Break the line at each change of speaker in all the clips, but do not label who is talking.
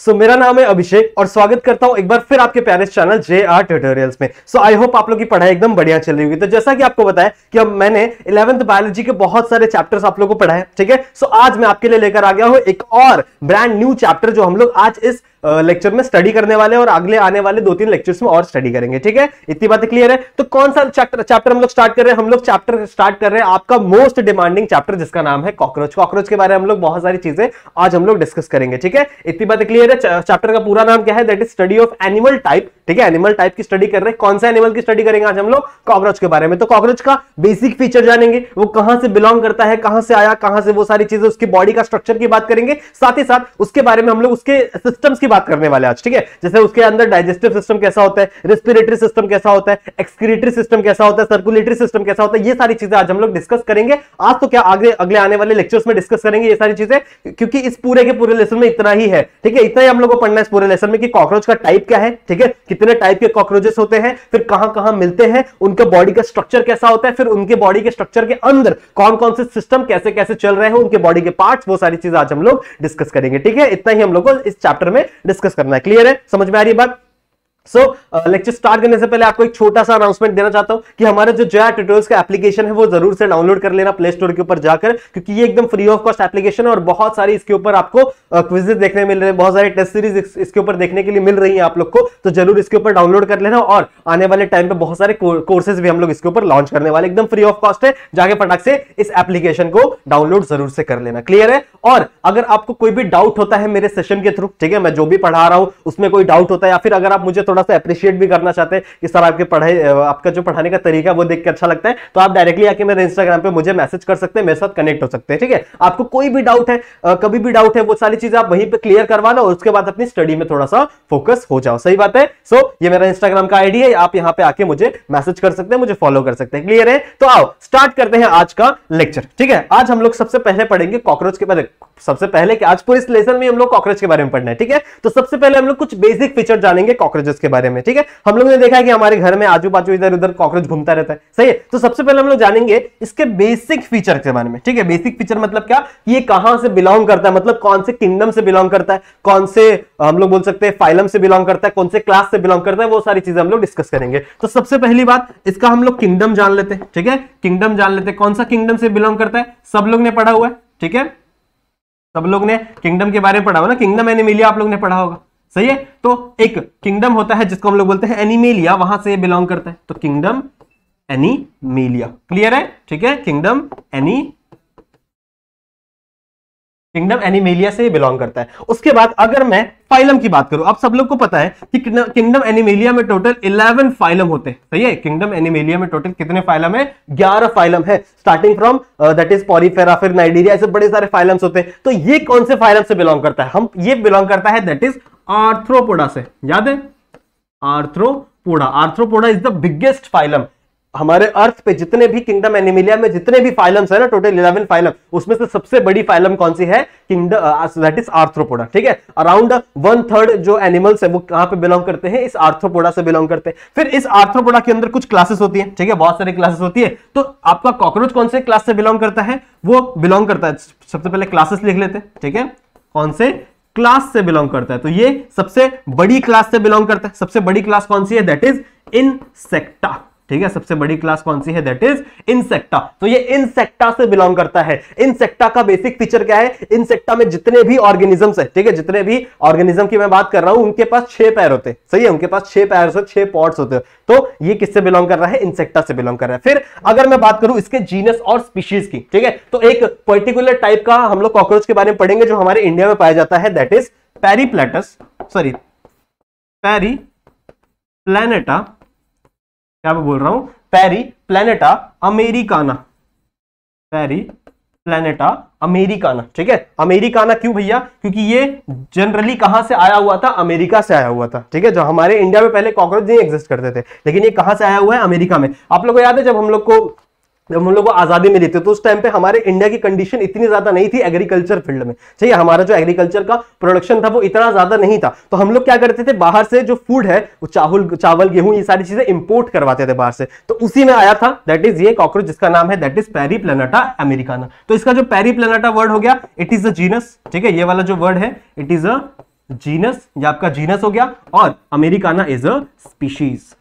सो so, मेरा नाम है अभिषेक और स्वागत करता हूं एक बार फिर आपके प्यारे चैनल जे आर ट्यूटोरियल्स में सो आई होप आप लोग की पढ़ाई एकदम बढ़िया चल रही होगी तो जैसा कि आपको बताया कि अब मैंने इलेवंथ बायोलॉजी के बहुत सारे चैप्टर्स आप लोगों को पढ़ाए ठीक है सो so, आज मैं आपके लिए लेकर आ गया हूं एक और ब्रांड न्यू चैप्टर जो हम लोग आज इस लेक्चर में स्टडी करने वाले और अगले आने वाले दो तीन लेक्चर्स में और स्टडी करेंगे ठीक है इतनी बात क्लियर है तो कौन सा चैप्टर चैप्टर हम लोग स्टार्ट कर रहे हैं हम लोग चैप्टर स्टार्ट कर रहे हैं आपका मोस्ट डिमांडिंग चैप्टर जिसका नाम है कॉकरोच कॉकरोच के बारे में हम लोग बहुत सारी चीजें आज हम लोग डिस्कस करेंगे ठीक है इतनी बात क्लियर है चैप्टर का पूरा नाम क्या है that is study of animal type ठीक है एनिमल टाइप की स्टडी कर रहे हैं कौन सा एनिमल की स्टडी करेंगे आज हम लोग कॉकरोच के बारे में तो कॉकरोच का बेसिक फीचर जानेंगे वो कहां से बिलोंग करता है कहां से आया कहां से वो सारी चीजें उसकी बॉडी का स्ट्रक्चर की बात करेंगे साथ ही साथ उसके बारे में हम लोग उसके सिस्टम्स की बात करने वाले आज ठीक है जैसे उसके अंदर डाइजेस्टिव सिस्टम कैसा होता है रेस्पिरेटरी सिस्टम कैसा होता है एक्सक्रीटरी सिस्टम कैसा होता है सर्कुलेटरी सिस्टम कैसा होता है ये सारी चीजें आज हम लोग डिस्कस करेंगे आज तो क्या आगे अगले आने वाले लेक्चर्स में डिस्कस करेंगे ये सारी चीजें क्योंकि इस पूरे के पूरे लेसन में इतना ही है ठीक है इतना ही हम लोग को पढ़ना है इस पूरे लेसन में कि कॉकरोच का टाइप क्या है ठीक है कितने टाइप के कॉकरोचेस होते हैं फिर कहां कहां मिलते हैं उनके बॉडी का स्ट्रक्चर कैसा होता है फिर उनके बॉडी के स्ट्रक्चर के अंदर कौन कौन से सिस्टम कैसे कैसे चल रहे हैं उनके बॉडी के पार्ट्स वो सारी चीज आज हम लोग डिस्कस करेंगे ठीक है इतना ही हम लोग को इस चैप्टर में डिस्कस करना है क्लियर है समझ में आ रही है बात सो लेक्चर स्टार्ट करने से पहले आपको एक छोटा सा अनाउंसमेंट देना चाहता हूं कि हमारा जो जया ट्यूटोरियल्स का एप्लीकेशन है वो जरूर से डाउनलोड कर लेना प्ले स्टोर के ऊपर जाकर क्योंकि ये एकदम फ्री ऑफ कॉस्ट एप्लीकेशन है और बहुत सारी इसके ऊपर आपको क्विजेज uh, देखने मिल रहे हैं बहुत सारी टेस्ट सीरीज इसके ऊपर देखने के लिए मिल रही है आप लोग को तो जरूर इसके ऊपर डाउनलोड कर लेना और आने वाले टाइम पर बहुत सारे कोर्सेज भी हम लोग इसके ऊपर लॉन्च करने वाले एकदम फ्री ऑफ कॉस्ट है जाके फटाक से इस एप्लीकेशन को डाउनलोड जरूर से कर लेना क्लियर है और अगर आपको कोई भी डाउट होता है मेरे सेशन के थ्रू ठीक है मैं जो भी पढ़ा रहा हूँ उसमें कोई डाउट होता है या फिर अगर आप मुझे थोड़ा सा अप्रिशिएट भी करना चाहते हैं कि सर आपके पढ़ाई आपका जो पढ़ाने का तरीका वो देख के अच्छा लगता है तो आप डायरेक्टली आके मेरे इंस्टाग्राम पे मुझे मैसेज कर सकते हैं मेरे साथ कनेक्ट हो सकते हैं ठीक है आपको कोई भी डाउट है कभी भी डाउट है वो सारी चीजें आप वहीं पर क्लियर करवा लो और उसके बाद अपनी स्टडी में थोड़ा सा फोकस हो जाओ सही बात है सो ये मेरा इंस्टाग्राम का आईडी है आप यहाँ पे आके मुझे मैसेज कर सकते हैं मुझे फॉलो कर सकते हैं क्लियर है तो आओ स्टार्ट करते हैं आज का लेक्चर ठीक है आज हम लोग सबसे पहले पढ़ेंगे कॉकरोच के बारे सबसे पहले कि आज पूरे इस लेसन में हम लोग कॉकरोच के बारे में पढ़ना है ठीक है तो सबसे पहले हम लोग कुछ बेसिक फीचर जानेंगे कॉकरोचेस के बारे में ठीक है हम लोग ने देखा है कि हमारे घर में आजू बाजू इधर उधर कॉकरोच घूमता रहता है सही है तो सबसे पहले हम लोग जानेंगे इसके बेसिक फीचर के बारे में ठीक है बेसिक फीचर मतलब क्या ये कहां से बिलोंग करता है मतलब कौन से किंगडम से बिलोंग करता है कौन से हम लोग बोल सकते हैं फाइलम से बिलोंग करता है कौन से क्लास से बिलोंग करता है वो सारी चीजें हम लोग डिस्कस करेंगे तो सबसे पहली बात इसका हम लोग किंगडम जान लेते हैं ठीक है किंगडम जान लेते हैं कौन सा किंगडम से बिलोंग करता है सब लोग ने पढ़ा हुआ है ठीक है सब लोग ने किंगडम के बारे में पढ़ा हुआ ना किंगडम एनिमिलिया आप लोग ने पढ़ा होगा सही है तो एक किंगडम होता है जिसको हम लोग बोलते हैं एनिमेलिया वहां से बिलोंग करता है तो किंगडम एनीमेलिया क्लियर है ठीक है किंगडम एनी किंगडम एनिमेलिया से बिलोंग करता है उसके बाद अगर मैं फाइलम की बात करूं आप सब लोग को पता है कि किंगडम एनिमेलिया में टोटल 11 फाइलम होते हैं सही है किंगडम एनिमेलिया में टोटल कितने फाइलम है 11 फाइलम है starting from that is Porifera फिर नाइडीरिया ऐसे बड़े सारे फाइलम्स होते हैं तो ये कौन से फाइलम से बिलोंग करता है हम ये बिलोंग करता है दैट इज आर्थ्रोपोडा से याद है Arthropoda Arthropoda is the biggest phylum हमारे अर्थ पे जितने भी किंगडम एनिमिलिया में जितने भी फाइलम्स है ना टोटल इलेवन फाइलम उसमें से सबसे बड़ी फाइलम कौन सी है किंगडम दैट इज आर्थ्रोपोडा ठीक है अराउंड वन थर्ड जो एनिमल्स है वो कहां पे बिलोंग करते हैं इस आर्थ्रोपोडा से बिलोंग करते हैं फिर इस आर्थ्रोपोडा के अंदर कुछ क्लासेस होती है ठीक है बहुत सारी क्लासेस होती है तो आपका कॉकरोच कौन से क्लास से बिलोंग करता है वो बिलोंग करता है सबसे पहले क्लासेस लिख लेते हैं ठीक है कौन से क्लास से बिलोंग करता है तो ये सबसे बड़ी क्लास से बिलोंग करता है सबसे बड़ी क्लास कौन सी है दैट इज इनसेक्टा ठीक है सबसे बड़ी क्लास कौन सी है दैट इज इंसेक्टा तो ये इंसेक्टा से बिलोंग करता है इंसेक्टा का बेसिक फीचर क्या है इंसेक्टा में जितने भी ऑर्गेनिजम्स है ठीक है जितने भी ऑर्गेनिज्म की मैं बात कर रहा हूं उनके पास छह पैर होते हैं सही है उनके पास छह पैर होते छह पॉट्स होते तो ये किससे बिलोंग कर रहा है इंसेक्टा से बिलोंग कर रहा है फिर अगर मैं बात करूं इसके जीनस और स्पीशीज की ठीक है तो एक पर्टिकुलर टाइप का हम लोग कॉकरोच के बारे में पढ़ेंगे जो हमारे इंडिया में पाया जाता है that is Periplaneta sorry Periplaneta क्या मैं बोल रहा हूं Periplaneta americana Periplaneta americana ठीक है अमेरिकाना क्यों भैया क्योंकि ये जनरली कहां से आया हुआ था अमेरिका से आया हुआ था ठीक है जो हमारे इंडिया में पहले कॉकरोच नहीं एग्जिस्ट करते थे लेकिन ये कहां से आया हुआ है अमेरिका में आप लोग को याद है जब हम लोग को जब हम लोग को आज़ादी मिली थी तो उस टाइम पे हमारे इंडिया की कंडीशन इतनी ज़्यादा नहीं थी एग्रीकल्चर फील्ड में ठीक है हमारा जो एग्रीकल्चर का प्रोडक्शन था वो इतना ज़्यादा नहीं था तो हम लोग क्या करते थे बाहर से जो फूड है वो चावल चावल गेहूं ये सारी चीज़ें इंपोर्ट करवाते थे बाहर से तो उसी में आया था दैट इज ये कॉकरोच जिसका नाम है that is Periplaneta americana तो इसका जो पेरी प्लेनाटा वर्ड हो गया इट इज़ अ जीनस ठीक है ये वाला जो वर्ड है इट इज़ अ जीनस या आपका जीनस हो गया और अमेरिकाना इज अ स्पीशीज़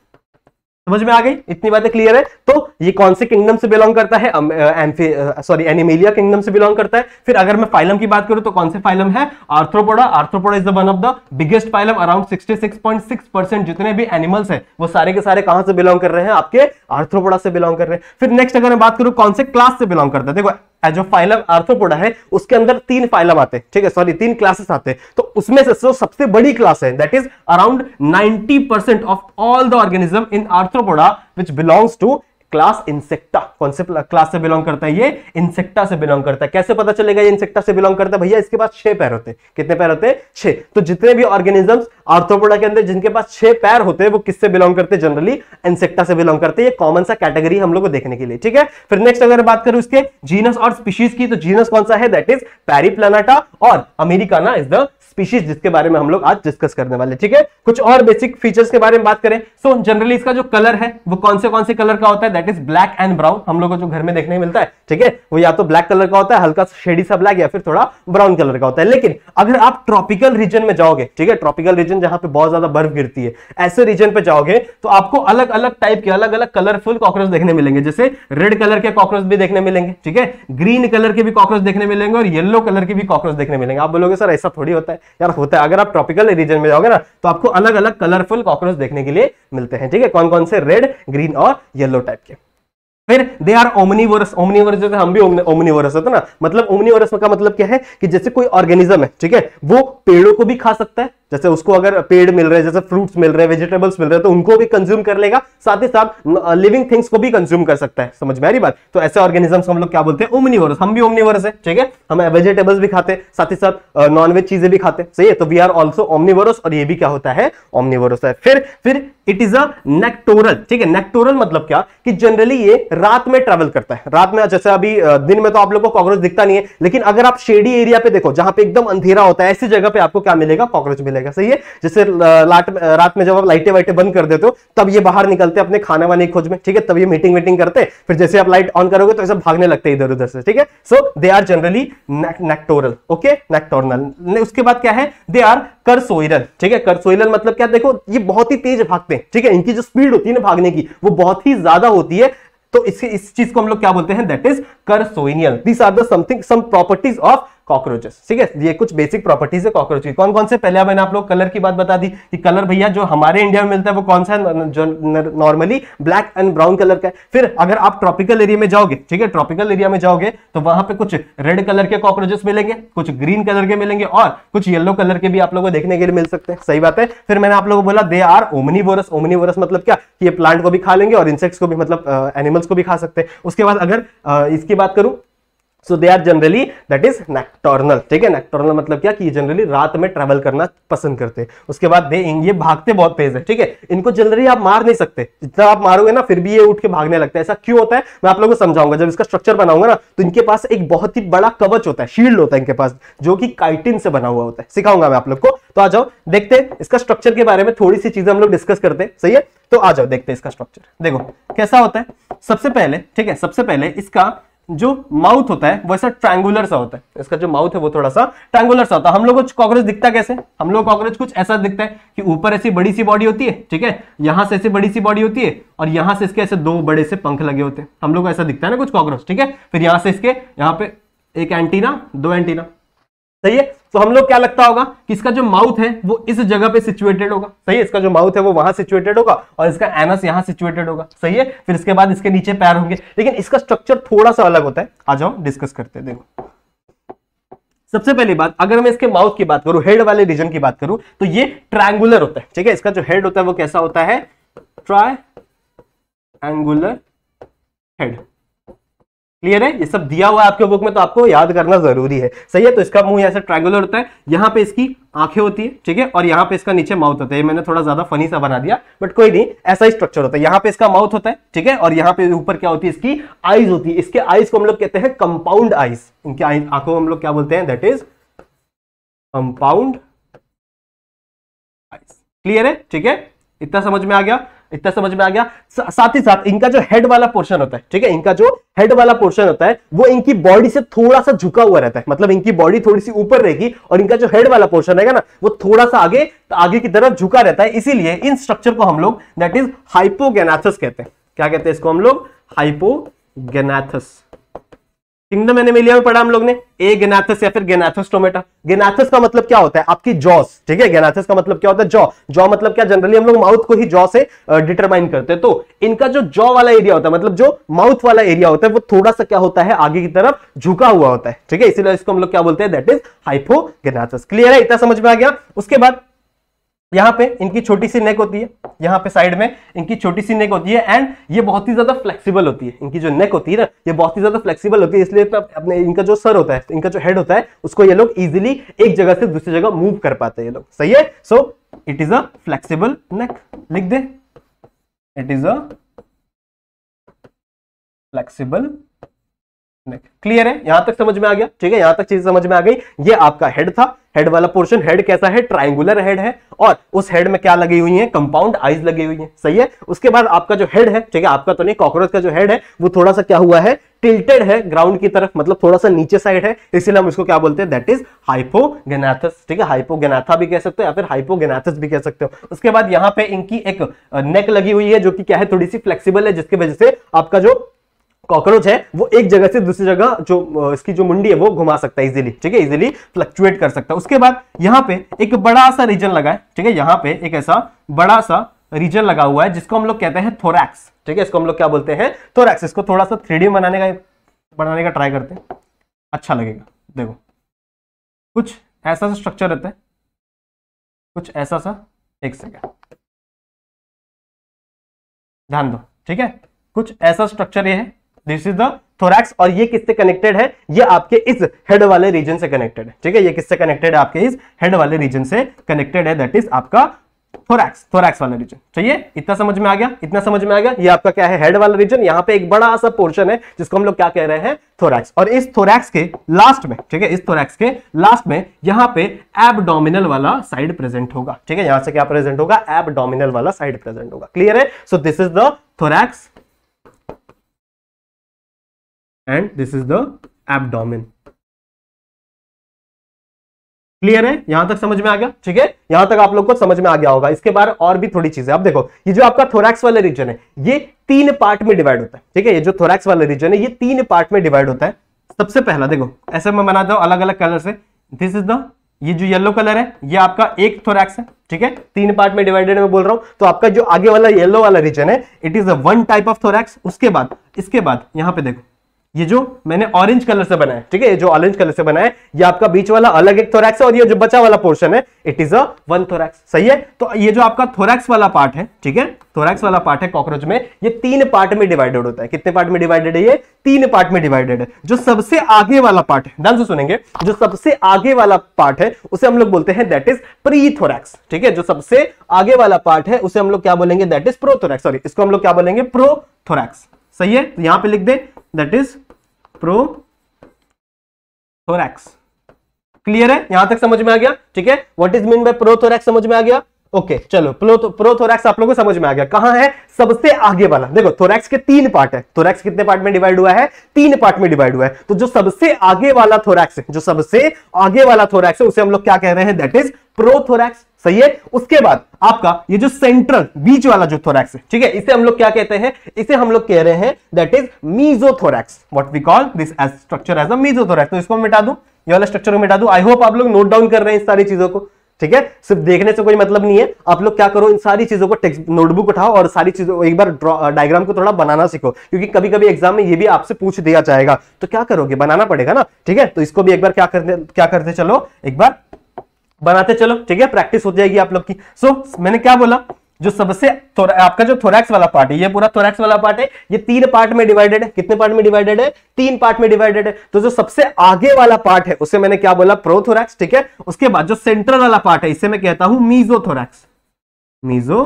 समझ में आ गई इतनी बातें क्लियर है तो ये कौन से किंगडम से बिलोंग करता है सॉरी एनिमेलिया किंगडम से बिलोंग करता है फिर अगर मैं फाइलम की बात करूं तो कौन से फाइलम है Arthropoda Arthropoda is the one of the biggest phylum around 66.6 percent जितने भी एनिमल्स है वो सारे के सारे कहां से बिलोंग कर रहे हैं आपके आर्थ्रोपोडा से बिलोंग कर रहे हैं फिर नेक्स्ट अगर मैं बात करूं कौन से क्लास से बिलोंग करता है देखो जो फाइलम आर्थोपोडा है उसके अंदर तीन फाइलम आते हैं ठीक है सॉरी तीन क्लासेस आते हैं तो उसमें से सबसे बड़ी क्लास है that is around 90% of all the organism in Arthropoda which belongs to class Insecta कौन से क्लास से बिलोंग करता है ये इंसेक्टा से बिलोंग करता है कैसे पता चलेगा ये इंसेक्टा से बिलोंग करता है भैया इसके पास छह पैर होते हैं कितने पैर होते हैं छह तो जितने भी ऑर्गेनिज्म आर्थोपोडा के अंदर जिनके पास छह पैर होते हैं वो किससे बिलोंग करते हैं जनरली इंसेक्टा से बिलोंग करते हैं ये कॉमन सा कैटेगरी हम लोग को देखने के लिए ठीक है फिर नेक्स्ट अगर बात करूं इसके जीनस और स्पीशीज की तो जीनस कौन सा है दैट इज पैरिप्लानाटा और अमेरिकाना इज द स्पीशीज जिसके बारे में हम लोग आज डिस्कस करने वाले ठीक है कुछ और बेसिक फीचर्स के बारे में बात करें सो so, जनरली इसका जो कलर है वो कौन से कौन से कलर का होता है that is black and brown हम लोग को जो घर में देखने मिलता है ठीक है वो या तो ब्लैक कलर का होता है हल्का शेडी सा ब्लैक या फिर थोड़ा ब्राउन कलर का होता है लेकिन अगर आप ट्रॉपिकल रीजन में जाओगे ठीक है ट्रॉपिकल रीजन जहां पे बहुत ज्यादा बर्फ गिरती है ऐसे रीजन पे जाओगे तो आपको अलग अलग टाइप के अलग अलग कलरफुल कॉकरोच देखने मिलेंगे जैसे रेड कलर के कॉकरोच भी देखने मिलेंगे ठीक है ग्रीन कलर के भी कॉकरोच देखने मिलेंगे और येलो कलर के भी कॉकरोच देखने मिलेंगे आप बोलोगे सर ऐसा थोड़ी होता है यार होता है अगर आप ट्रॉपिकल रीजन में जाओगे ना तो आपको अलग अलग कलरफुल कॉकरोच देखने के लिए मिलते हैं ठीक है कौन कौन से रेड ग्रीन और येलो टाइप के फिर दे आर ओमनीवर्स ओमनीवर्स जैसे हम भी ओमनीवर्स होते ना मतलब ओमनीवर्स का मतलब क्या है कि जैसे कोई ऑर्गेनिज्म है ठीक है वो पेड़ों को भी खा सकता है जैसे उसको अगर पेड़ मिल रहे हैं जैसे फ्रूट्स मिल रहे हैं वेजिटेबल्स मिल रहे हैं तो उनको भी कंज्यूम कर लेगा साथ ही साथ लिविंग थिंग्स को भी कंज्यूम कर सकता है समझ में आ रही बात तो ऐसे ऑर्गेनिजम्स हम लोग क्या बोलते हैं ओमनीवोरस हम भी ओमनीवोरस है ठीक है हम वेजिटेबल्स भी खाते हैं साथ ही साथ नॉनवेज चीजें भी खाते हैं सही है तो वी आर ऑल्सो ओमनीवरस और ये भी क्या होता है ओमनीवरस है फिर फिर इट इज अ नेक्टोरल ठीक है नेक्टोरल मतलब क्या कि जनरली ये रात में ट्रेवल करता है रात में जैसे अभी दिन में तो आप लोग को कॉकरोच दिखता नहीं है लेकिन अगर आप शेडी एरिया पे देखो जहां पे एकदम अंधेरा होता है ऐसी जगह पे आपको क्या मिलेगा कॉकरोच मिलेगा जाएगा सही है जैसे लाट रात में जब आप लाइटें वाइटें बंद कर देते हो तब ये बाहर निकलते अपने खाने वाने की खोज में ठीक है तब ये मीटिंग वीटिंग करते फिर जैसे आप लाइट ऑन करोगे तो ऐसे भागने लगते हैं इधर उधर से ठीक है so they are generally nocturnal okay nocturnal उसके बाद क्या है दे आर करसोइरल ठीक है करसोइरल मतलब क्या देखो ये बहुत ही तेज भागते हैं ठीक है इनकी जो स्पीड होती है ना भागने की वो बहुत ही ज्यादा होती है तो इस, इस चीज को हम लोग क्या बोलते हैं that is cursorial this are the something some properties of cockroaches ठीक है ये कुछ बेसिक प्रॉपर्टीज है कॉकरोच की कौन कौन से पहले मैंने आप लोग कलर की बात बता दी कि कलर भैया जो हमारे इंडिया में मिलता है वो कौन सा जो normally black and brown colour का है फिर अगर आप ट्रॉपिकल एरिया में जाओगे ठीक है ट्रॉपिकल एरिया में जाओगे तो वहां पे कुछ रेड कलर के कॉकरोचेस मिलेंगे कुछ ग्रीन कलर के मिलेंगे और कुछ येलो कलर के भी आप लोगों को देखने के लिए मिल सकते हैं सही बात है फिर मैंने आप लोगों को बोला they are omnivorous omnivorous मतलब क्या कि ये प्लांट को भी खा लेंगे और इंसेक्ट्स को भी मतलब एनिमल्स को भी खा सकते हैं उसके बाद अगर इसकी बात करूं so they are generally that is nocturnal ठीक है नेक्टोरनल मतलब क्या कि ये जनरली रात में ट्रेवल करना पसंद करते हैं उसके बाद दे ये भागते बहुत तेज है ठीक है इनको जनरली आप मार नहीं सकते जितना आप मारोगे ना फिर भी ये उठ के भागने लगता है ऐसा क्यों होता है मैं आप लोगों को समझाऊंगा जब इसका स्ट्रक्चर बनाऊंगा ना तो इनके पास एक बहुत ही बड़ा कवच होता है शील्ड होता है इनके पास जो कि काइटिन से बना हुआ होता है सिखाऊंगा मैं आप लोग को तो आ जाओ देखते हैं इसका स्ट्रक्चर के बारे में थोड़ी सी चीजें हम लोग डिस्कस करते हैं सही है तो आ जाओ देखते हैं इसका स्ट्रक्चर देखो कैसा होता है सबसे पहले ठीक है सबसे पहले इसका जो माउथ होता है वो ऐसा ट्रैंगुलर सा होता है इसका जो माउथ है वो थोड़ा सा ट्रैंगुलर सा होता है हम लोग कुछ कॉकरोच दिखता कैसे हम लोग कॉकरोच कुछ ऐसा दिखता है कि ऊपर ऐसी बड़ी सी बॉडी होती है ठीक है यहां से ऐसी बड़ी सी बॉडी होती है और यहां से इसके ऐसे दो बड़े से पंख लगे होते हैं हम लोग ऐसा दिखता है ना कुछ कॉकरोच ठीक है फिर यहां से इसके यहाँ पे एक एंटीना दो एंटीना सही है तो हम लोग क्या लगता होगा कि इसका जो माउथ है वो इस जगह पे सिचुएटेड होगा सही है इसका जो माउथ है वो वहां सिचुएटेड होगा और इसका एनस यहाँ सिचुएटेड होगा सही है फिर इसके बाद इसके नीचे पैर होंगे लेकिन इसका स्ट्रक्चर थोड़ा सा अलग होता है आज हम डिस्कस करते हैं देखो सबसे पहली बात अगर मैं इसके माउथ की बात करूं हेड वाले रीजन की बात करूं तो ये ट्रायंगुलर होता है ठीक है इसका जो हेड होता है वो कैसा होता है ट्राय एंगुलर हेड क्लियर है ये सब दिया हुआ है आपके बुक में तो आपको याद करना जरूरी है सही है तो इसका मुंह यहाँ से ट्रायंगुलर होता है यहाँ पे इसकी आंखें होती है ठीक है और यहाँ पे इसका नीचे माउथ होता है मैंने थोड़ा ज्यादा फनी सा बना दिया बट कोई नहीं ऐसा ही स्ट्रक्चर होता है यहाँ पे इसका माउथ होता है ठीक है और यहाँ पे ऊपर क्या होती है इसकी आईज होती है इसके आईज को हम लोग कहते हैं कंपाउंड आईज इनके आंखों को हम लोग क्या बोलते हैं that is compound eyes clear है ठीक है इतना समझ में आ गया इतना समझ में आ गया साथ ही साथ इनका जो हेड वाला पोर्शन होता है ठीक है इनका जो हेड वाला पोर्शन होता है वो इनकी बॉडी से थोड़ा सा झुका हुआ रहता है मतलब इनकी बॉडी थोड़ी सी ऊपर रहेगी और इनका जो हेड वाला पोर्शन रहेगा ना वो थोड़ा सा आगे आगे की तरफ झुका रहता है इसीलिए इन स्ट्रक्चर को हम लोग दैट इज हाइपोगेनाथस कहते हैं क्या कहते हैं इसको हम लोग हाइपोगेनाथस किंगडम एनिमेलिया में पढ़ा हम लोग ने ए गेनाथस या फिर गेनाथस टोमेटा गेनाथस का मतलब क्या होता है आपकी जॉस ठीक है गेनाथस का मतलब क्या होता है जॉ जॉ मतलब क्या जनरली हम लोग माउथ को ही जॉ से डिटरमाइन करते हैं तो इनका जो जॉ वाला एरिया होता है मतलब जो माउथ वाला एरिया होता है वो थोड़ा सा क्या होता है आगे की तरफ झुका हुआ होता है ठीक है इसीलिए इसको हम लोग क्या बोलते हैं दैट इज हाइपोगेनाथस क्लियर है इतना समझ में आ गया उसके बाद यहाँ पे इनकी छोटी सी नेक होती है यहाँ पे साइड में इनकी छोटी सी नेक होती है एंड ये बहुत ही ज्यादा फ्लेक्सिबल होती है इनकी जो नेक होती है ना ये बहुत ही ज्यादा फ्लेक्सिबल होती है इसलिए तो अपने इनका जो सर होता है इनका जो हेड होता है उसको ये लोग इजिली एक जगह से दूसरी जगह मूव कर पाते हैं ये लोग सही है so it is a flexible neck लिख दे it is a flexible clear है यहां तक समझ में आ गया ठीक है यहां तक चीज समझ में आ गई ये आपका हेड था हेड वाला पोर्शन हेड कैसा है ट्राइंगुलर हेड है और उस हेड में क्या लगी हुई है कंपाउंड आइज लगी हुई है सही है उसके बाद आपका जो हेड है ठीक है आपका तो नहीं कॉकरोच का जो हेड है वो थोड़ा सा क्या हुआ है टिल्टेड है ग्राउंड की तरफ मतलब थोड़ा सा नीचे साइड है इसीलिए हम इसको क्या बोलते हैं दैट इज हाइपोगेनाथस ठीक है हाइपोगेनाथा भी कह सकते हो या फिर हाइपोगेनाथस भी कह सकते हो उसके बाद यहाँ पे इनकी एक नेक लगी हुई है जो कि क्या है थोड़ी सी फ्लेक्सिबल है जिसकी वजह से आपका जो कॉकरोच है वो एक जगह से दूसरी जगह जो इसकी जो मुंडी है वो घुमा सकता है इजीली ठीक है इजीली फ्लक्चुएट कर सकता है उसके बाद यहाँ पे एक बड़ा सा रीजन लगा है ठीक है यहाँ पे एक ऐसा बड़ा सा रीजन लगा हुआ है जिसको हम लोग कहते हैं थोरैक्स ठीक है इसको हम लोग क्या बोलते हैं थोरैक्स इसको थोड़ा सा थ्री बनाने का बनाने का ट्राई करते हैं अच्छा
लगेगा देखो कुछ ऐसा सा स्ट्रक्चर रहता है कुछ ऐसा सा एक सेकेंड ध्यान दो ठीक है कुछ ऐसा स्ट्रक्चर ये है दिस इज द थोरैक्स और ये किससे कनेक्टेड है ये आपके
इस हेड वाले रीजन से कनेक्टेड है ठीक है ये किससे कनेक्टेड है आपके इस हेड वाले रीजन से कनेक्टेड है दैट इज आपका थोरैक्स थोरैक्स वाला रीजन चाहिए इतना समझ में आ गया इतना समझ में आ गया ये आपका क्या है हेड वाला रीजन यहाँ पे एक बड़ा सा पोर्शन है जिसको हम लोग क्या कह रहे हैं थोरैक्स और इस थोरैक्स के लास्ट में ठीक है इस थोरैक्स के लास्ट में यहाँ पे एबडोमिनल वाला साइड प्रेजेंट होगा ठीक है यहाँ से क्या प्रेजेंट होगा एबडोमिनल वाला साइड प्रेजेंट होगा क्लियर है so this is the thorax
and this is the abdomen clear है यहां तक समझ में आ गया ठीक है यहां तक आप
लोग को समझ में आ गया होगा इसके बाद और भी थोड़ी चीजें आप देखो ये जो आपका थोरैक्स वाला रीजन है ये तीन पार्ट में डिवाइड होता है ठीक है ये जो थोरैक्स वाला रीजन है ये तीन पार्ट में डिवाइड होता है सबसे पहला देखो ऐसे मैं बनाता हूं अलग अलग कलर से दिस इज द ये जो येलो कलर है ये आपका एक थोरैक्स है ठीक है तीन पार्ट में डिवाइडेड में बोल रहा हूं तो आपका जो आगे वाला येलो वाला रीजन है it is a one type of thorax उसके बाद इसके बाद यहां पे देखो ये जो मैंने ऑरेंज कलर से बनाया ठीक है ये जो ऑरेंज कलर से बनाया ये आपका बीच वाला अलग एक थोरैक्स है और ये जो बचा वाला पोर्शन है it is a one thorax सही है तो ये जो आपका थोरैक्स वाला पार्ट है ठीक है थोरैक्स वाला पार्ट है कॉकरोच में ये तीन पार्ट में डिवाइडेड होता है कितने पार्ट में डिवाइडेड है ये तीन पार्ट में डिवाइडेड है जो सबसे आगे वाला पार्ट है ध्यान से सुनेंगे जो सबसे आगे वाला पार्ट है उसे हम लोग बोलते हैं दैट इज प्री थोरैक्स ठीक है जो सबसे आगे वाला पार्ट है उसे हम लोग क्या बोलेंगे that is prothorax sorry इसको हम लोग क्या बोलेंगे प्रो थोरैक्स सही है तो यहां पे लिख दे that is prothorax clear है यहां तक समझ में आ गया ठीक है what is mean by thorax समझ में आ गया ओके चलो तो- प्रोथोरैक्स आप लोगों को समझ में आ गया कहां है सबसे आगे वाला देखो थोरैक्स के तीन पार्ट है थोरैक्स कितने पार्ट में डिवाइड हुआ है तीन पार्ट में डिवाइड हुआ है तो जो सबसे आगे वाला थोरैक्स है जो सबसे आगे वाला थोरैक्स है उसे हम लोग क्या कह रहे हैं दैट इज प्रोथोरैक्स सही है उसके बाद आपका ये जो सेंट्रल बीच वाला जो थोरैक्स है ठीक है इसे हम लोग क्या कहते हैं इसे हम लोग कह रहे हैं that is mesothorax what we call this as structure as a mesothorax तो इसको मिटा दूं ये वाला स्ट्रक्चर को मिटा दूं आई होप आप लोग नोट डाउन कर रहे हैं इस सारी चीजों को ठीक है सिर्फ देखने से कोई मतलब नहीं है आप लोग क्या करो इन सारी चीजों को नोटबुक उठाओ और सारी चीजों एक बार डायग्राम को थोड़ा बनाना सीखो क्योंकि कभी कभी एग्जाम में ये भी आपसे पूछ दिया जाएगा तो क्या करोगे बनाना पड़ेगा ना ठीक है तो इसको भी एक बार क्या करते क्या करते चलो एक बार बनाते चलो ठीक है प्रैक्टिस हो जाएगी आप लोग की सो so, मैंने क्या बोला जो सबसे आपका जो थोरैक्स वाला पार्ट है ये पूरा थोरैक्स वाला पार्ट है ये तीन पार्ट में डिवाइडेड है कितने पार्ट में डिवाइडेड है तीन पार्ट में डिवाइडेड है तो जो सबसे आगे वाला पार्ट है उसे मैंने क्या बोला प्रोथोरैक्स ठीक है उसके बाद जो सेंट्रल वाला पार्ट है इसे मैं कहता हूं mesothorax 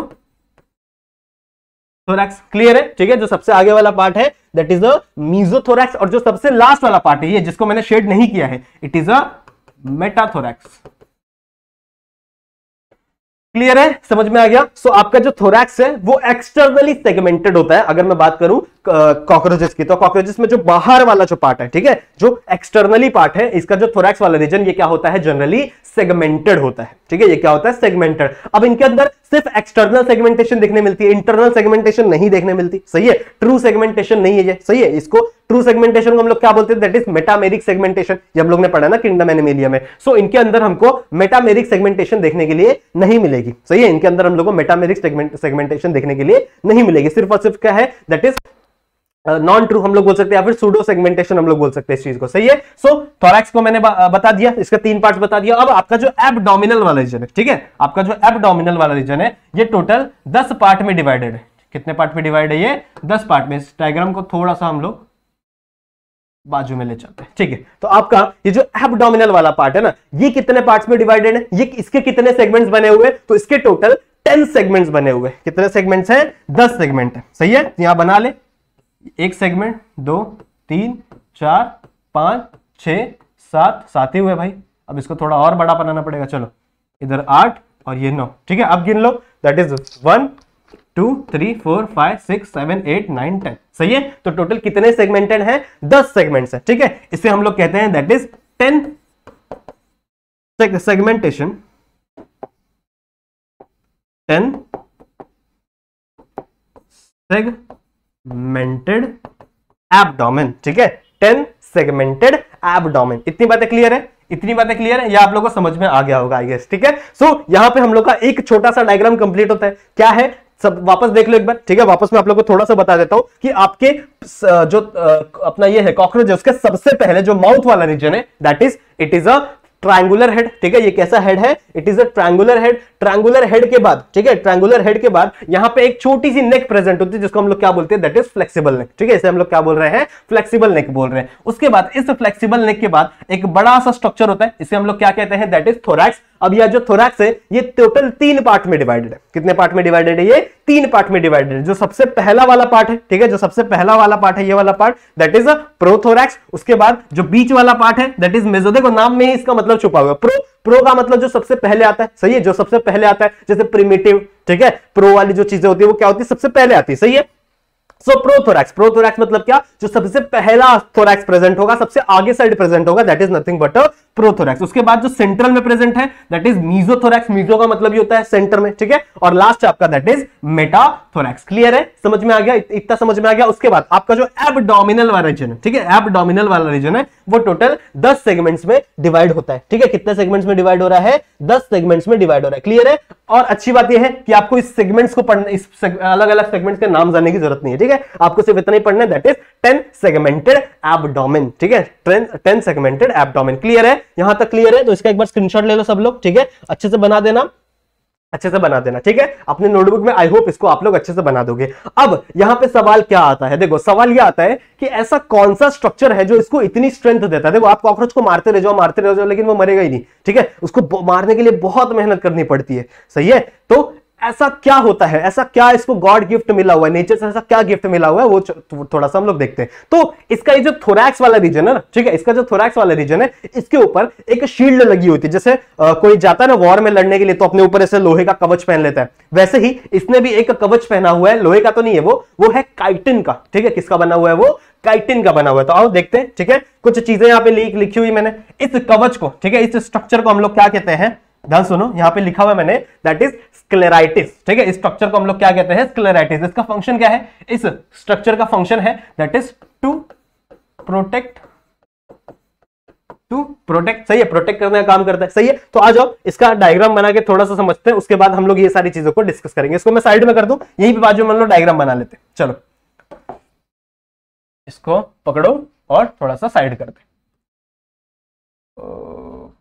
mesothorax clear है ठीक है जो सबसे आगे वाला पार्ट है दैट इज अ मीजोथोरैक्स और जो सबसे लास्ट वाला पार्ट है ये जिसको मैंने शेड नहीं किया है it is a metathorax clear है समझ में आ गया सो so, आपका जो थोरैक्स है वो एक्सटर्नली सेगमेंटेड होता है अगर मैं बात करूं कॉकरोचेस की तो कॉकरोचेस में जो बाहर वाला जो पार्ट है ठीक है जो एक्सटर्नली पार्ट है इसका जो थोरैक्स वाला रीजन ये क्या होता है जनरली सेगमेंटेड होता है ठीक है ये क्या होता है सेगमेंटेड अब इनके अंदर सिर्फ एक्सटर्नल सेगमेंटेशन देखने मिलती है इंटरनल सेगमेंटेशन नहीं देखने मिलती सही है ट्रू सेगमेंटेशन नहीं है ये सही है इसको ट्रू सेगमेंटेशन को हम लोग क्या बोलते हैं दैट इज मेटामेरिक सेगमेंटेशन ये हम लोग ने पढ़ा ना किंगडम एनिमेलिया में सो so, इनके अंदर हमको मेटामेरिक सेगमेंटेशन देखने के लिए नहीं मिलेगी सही है इनके अंदर हम लोग को मेटामेरिक सेगमेंटेशन देखने के लिए नहीं मिलेगी सिर्फ और सिर्फ क्या है दैट इज नॉन ट्रू हम लोग बोल सकते हैं या फिर सुडो सेगमेंटेशन हम लोग बोल सकते हैं इस चीज को सही है सो so, थोरैक्स को मैंने बता दिया इसका तीन पार्ट्स बता दिया अब आपका जो एबडोमिनल वाला रीजन है ठीक है आपका जो एबडोमिनल वाला रीजन है ये टोटल दस पार्ट में डिवाइडेड है कितने पार्ट में डिवाइड है ये दस पार्ट में इस डायग्राम को थोड़ा सा हम लोग बाजू में ले चलते हैं ठीक है तो आपका ये जो एबडोमिनल वाला पार्ट है ना ये कितने पार्ट में डिवाइडेड है ये इसके कितने सेगमेंट्स बने हुए तो इसके टोटल टेन सेगमेंट्स बने हुए कितने सेगमेंट्स हैं दस सेगमेंट है सही है यहां बना ले एक सेगमेंट दो तीन चार पाँच छः सात सात ही हुए भाई अब इसको थोड़ा और बड़ा बनाना पड़ेगा चलो इधर आठ और ये नौ ठीक है अब गिन लो that is one two three four five six seven eight nine ten सही है तो टोटल कितने सेगमेंटेड हैं दस सेगमेंट्स है ठीक है इसे हम लोग कहते हैं that is
ten segmentation ten seg
segmented abdomen ठीक है टेन सेगमेंटेड एबडोमेन इतनी बातें क्लियर है इतनी बातें क्लियर है या आप लोगों को समझ में आ गया होगा आई गेस ठीक है सो so, यहां पे हम लोग का एक छोटा सा डायग्राम कंप्लीट होता है क्या है सब वापस देख लो एक बार ठीक है वापस मैं आप लोगों को थोड़ा सा बता देता हूं कि आपके जो अपना ये है कॉकरोच है उसके सबसे पहले जो माउथ वाला रीजन है that is it is a triangular head ठीक है ये कैसा हेड है it is a triangular head triangular head के बाद ठीक है ट्रायंगुलर हेड के बाद यहां पे एक छोटी सी नेक प्रेजेंट होती है जिसको हम लोग क्या बोलते हैं दैट इज फ्लेक्सिबल नेक ठीक है इसे हम लोग क्या बोल रहे हैं फ्लेक्सिबल नेक बोल रहे हैं उसके बाद इस फ्लेक्सिबल नेक के बाद एक बड़ा सा स्ट्रक्चर होता है इसे हम लोग क्या कहते हैं दैट इज थोरैक्स अब यह जो थोरैक्स है ये टोटल तीन पार्ट में डिवाइडेड है कितने पार्ट में डिवाइडेड है ये तीन पार्ट में डिवाइडेड है जो सबसे पहला वाला पार्ट है ठीक है जो सबसे पहला वाला पार्ट है ये वाला part that is a prothorax उसके बाद जो बीच वाला पार्ट है दैट इज मेजो देखो नाम में ही इसका मतलब छुपा हुआ है प्रो प्रो का मतलब जो सबसे पहले आता है सही है जो सबसे पहले आता है जैसे प्रिमेटिव ठीक है प्रो वाली जो चीजें होती है वो क्या होती है सबसे पहले आती है सही है सो प्रोथोरैक्स प्रोथोरैक्स मतलब क्या जो सबसे पहला थोरैक्स प्रेजेंट होगा सबसे आगे साइड प्रेजेंट होगा that is nothing but prothorax उसके बाद जो सेंट्रल में प्रेजेंट है दैट इज मीजोथोरैक्स मीजो का मतलब ये होता है सेंटर में ठीक है और लास्ट आपका दैट इज मेटाथोरैक्स क्लियर है समझ में आ गया इतना समझ में आ गया उसके बाद आपका जो एबडोमिनल वाला रीजन है ठीक है एबडोमिनल वाला रीजन है वो टोटल दस सेगमेंट्स में डिवाइड होता है ठीक है कितने सेगमेंट्स में डिवाइड हो रहा है दस सेगमेंट्स में डिवाइड हो रहा है क्लियर है और अच्छी बात यह है कि आपको इस सेगमेंट्स को पढ़ने इस अलग अलग सेगमेंट्स के नाम जानने की जरूरत नहीं है ठीक ठीक है आपको सिर्फ इतना ही पढ़ना है that is ten segmented abdomen ठीक है टेन सेगमेंटेड एबडोमिन क्लियर है यहां तक क्लियर है तो इसका एक बार स्क्रीनशॉट ले लो सब लोग ठीक है अच्छे से बना देना अच्छे से बना देना ठीक है अपने नोटबुक में आई होप इसको आप लोग अच्छे से बना दोगे अब यहां पे सवाल क्या आता है देखो सवाल ये आता है कि ऐसा कौन सा स्ट्रक्चर है जो इसको इतनी स्ट्रेंथ देता है देखो आप कॉकरोच को मारते रह जाओ मारते रह जाओ लेकिन वो मरेगा ही नहीं ठीक है उसको मारने के लिए बहुत मेहनत करनी पड़ती है सही है तो ऐसा क्या होता है ऐसा क्या इसको गॉड गिफ्ट मिला हुआ है नेचर से ऐसा क्या गिफ्ट मिला हुआ है वो थोड़ा सा हम लोग देखते हैं तो इसका ये जो थोरैक्स वाला रीजन है ना ठीक है इसका जो थोरैक्स वाला रीजन है इसके ऊपर एक शील्ड लगी होती है जैसे आ, कोई जाता है ना वॉर में लड़ने के लिए तो अपने ऊपर ऐसे लोहे का कवच पहन लेता है वैसे ही इसने भी एक कवच पहना हुआ है लोहे का तो नहीं है वो वो है काइटिन का ठीक है किसका बना हुआ है वो काइटिन का बना हुआ है तो आओ देखते हैं ठीक है कुछ चीजें यहाँ पे लिखी हुई मैंने इस कवच को ठीक है इस स्ट्रक्चर को हम लोग क्या कहते हैं ध्यान सुनो यहाँ पे लिखा हुआ मैंने दैट इज स्क्लेराइटिस ठीक है इस स्ट्रक्चर को हम लोग क्या कहते हैं स्क्लेराइटिस इसका फंक्शन क्या है इस स्ट्रक्चर का फंक्शन है that is to protect to protect सही है प्रोटेक्ट करने का काम करता है सही है तो आ जाओ इसका डायग्राम बना के थोड़ा सा समझते हैं उसके बाद हम लोग ये सारी चीजों को डिस्कस करेंगे इसको मैं साइड में कर दू यही पे बाजू मान लो डायग्राम बना लेते चलो
इसको पकड़ो और थोड़ा सा साइड कर दे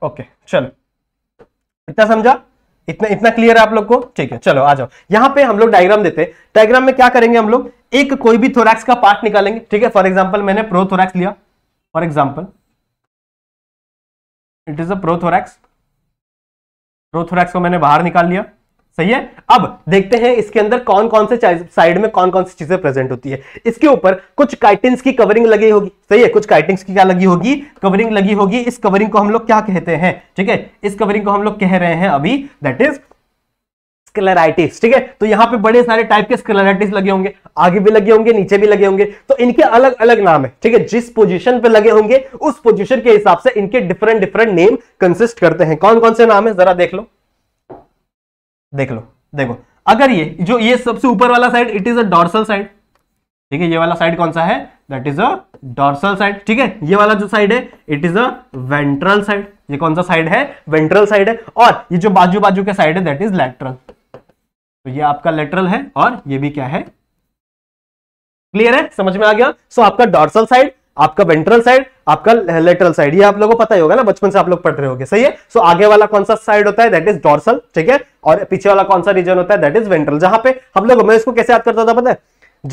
ओके चलो इतना समझा इतना इतना क्लियर है
आप लोग को ठीक है चलो आ जाओ यहां पे हम लोग डायग्राम देते हैं डायग्राम में क्या करेंगे हम लोग एक कोई भी थोरैक्स का पार्ट निकालेंगे ठीक है फॉर एग्जाम्पल मैंने प्रोथोरैक्स लिया for example it is a prothorax prothorax को मैंने बाहर निकाल लिया सही है अब देखते हैं इसके अंदर कौन कौन से साइड में कौन कौन सी चीजें प्रेजेंट होती है इसके ऊपर कुछ काइटिंग की कवरिंग लगी होगी सही है कुछ काइटिंग की क्या लगी होगी कवरिंग लगी होगी इस कवरिंग को हम लोग क्या कहते हैं ठीक है इस कवरिंग को हम लोग कह रहे हैं अभी दैट इज ठीक है तो यहाँ पे बड़े सारे टाइप के स्कलराइटिस लगे होंगे आगे भी लगे होंगे नीचे भी लगे होंगे तो इनके अलग अलग नाम है ठीक है जिस पोजीशन पे लगे होंगे उस पोजीशन के हिसाब से इनके डिफरेंट डिफरेंट नेम कंसिस्ट करते हैं कौन कौन से नाम है जरा देख लो देख लो देखो अगर ये जो ये सबसे ऊपर वाला side it is a dorsal side ठीक है ये वाला साइड कौन सा है that is a dorsal side ठीक है ये वाला जो साइड है it is a ventral side ये कौन सा साइड है वेंट्रल साइड है और ये जो बाजू बाजू के साइड है दैट इज लेटरल तो ये आपका लेटरल है और ये भी क्या है क्लियर है समझ में आ गया सो so, आपका डॉर्सल साइड आपका वेंट्रल साइड आपका लेटरल साइड ये आप लोगों को पता ही होगा ना बचपन से आप लोग पढ़ रहे होंगे सही है सो so, आगे वाला कौन सा साइड होता है दैट इज डॉर्सल ठीक है और पीछे वाला कौन सा रीजन होता है दैट इज वेंट्रल जहां पे हम लोग मैं इसको कैसे याद करता था पता है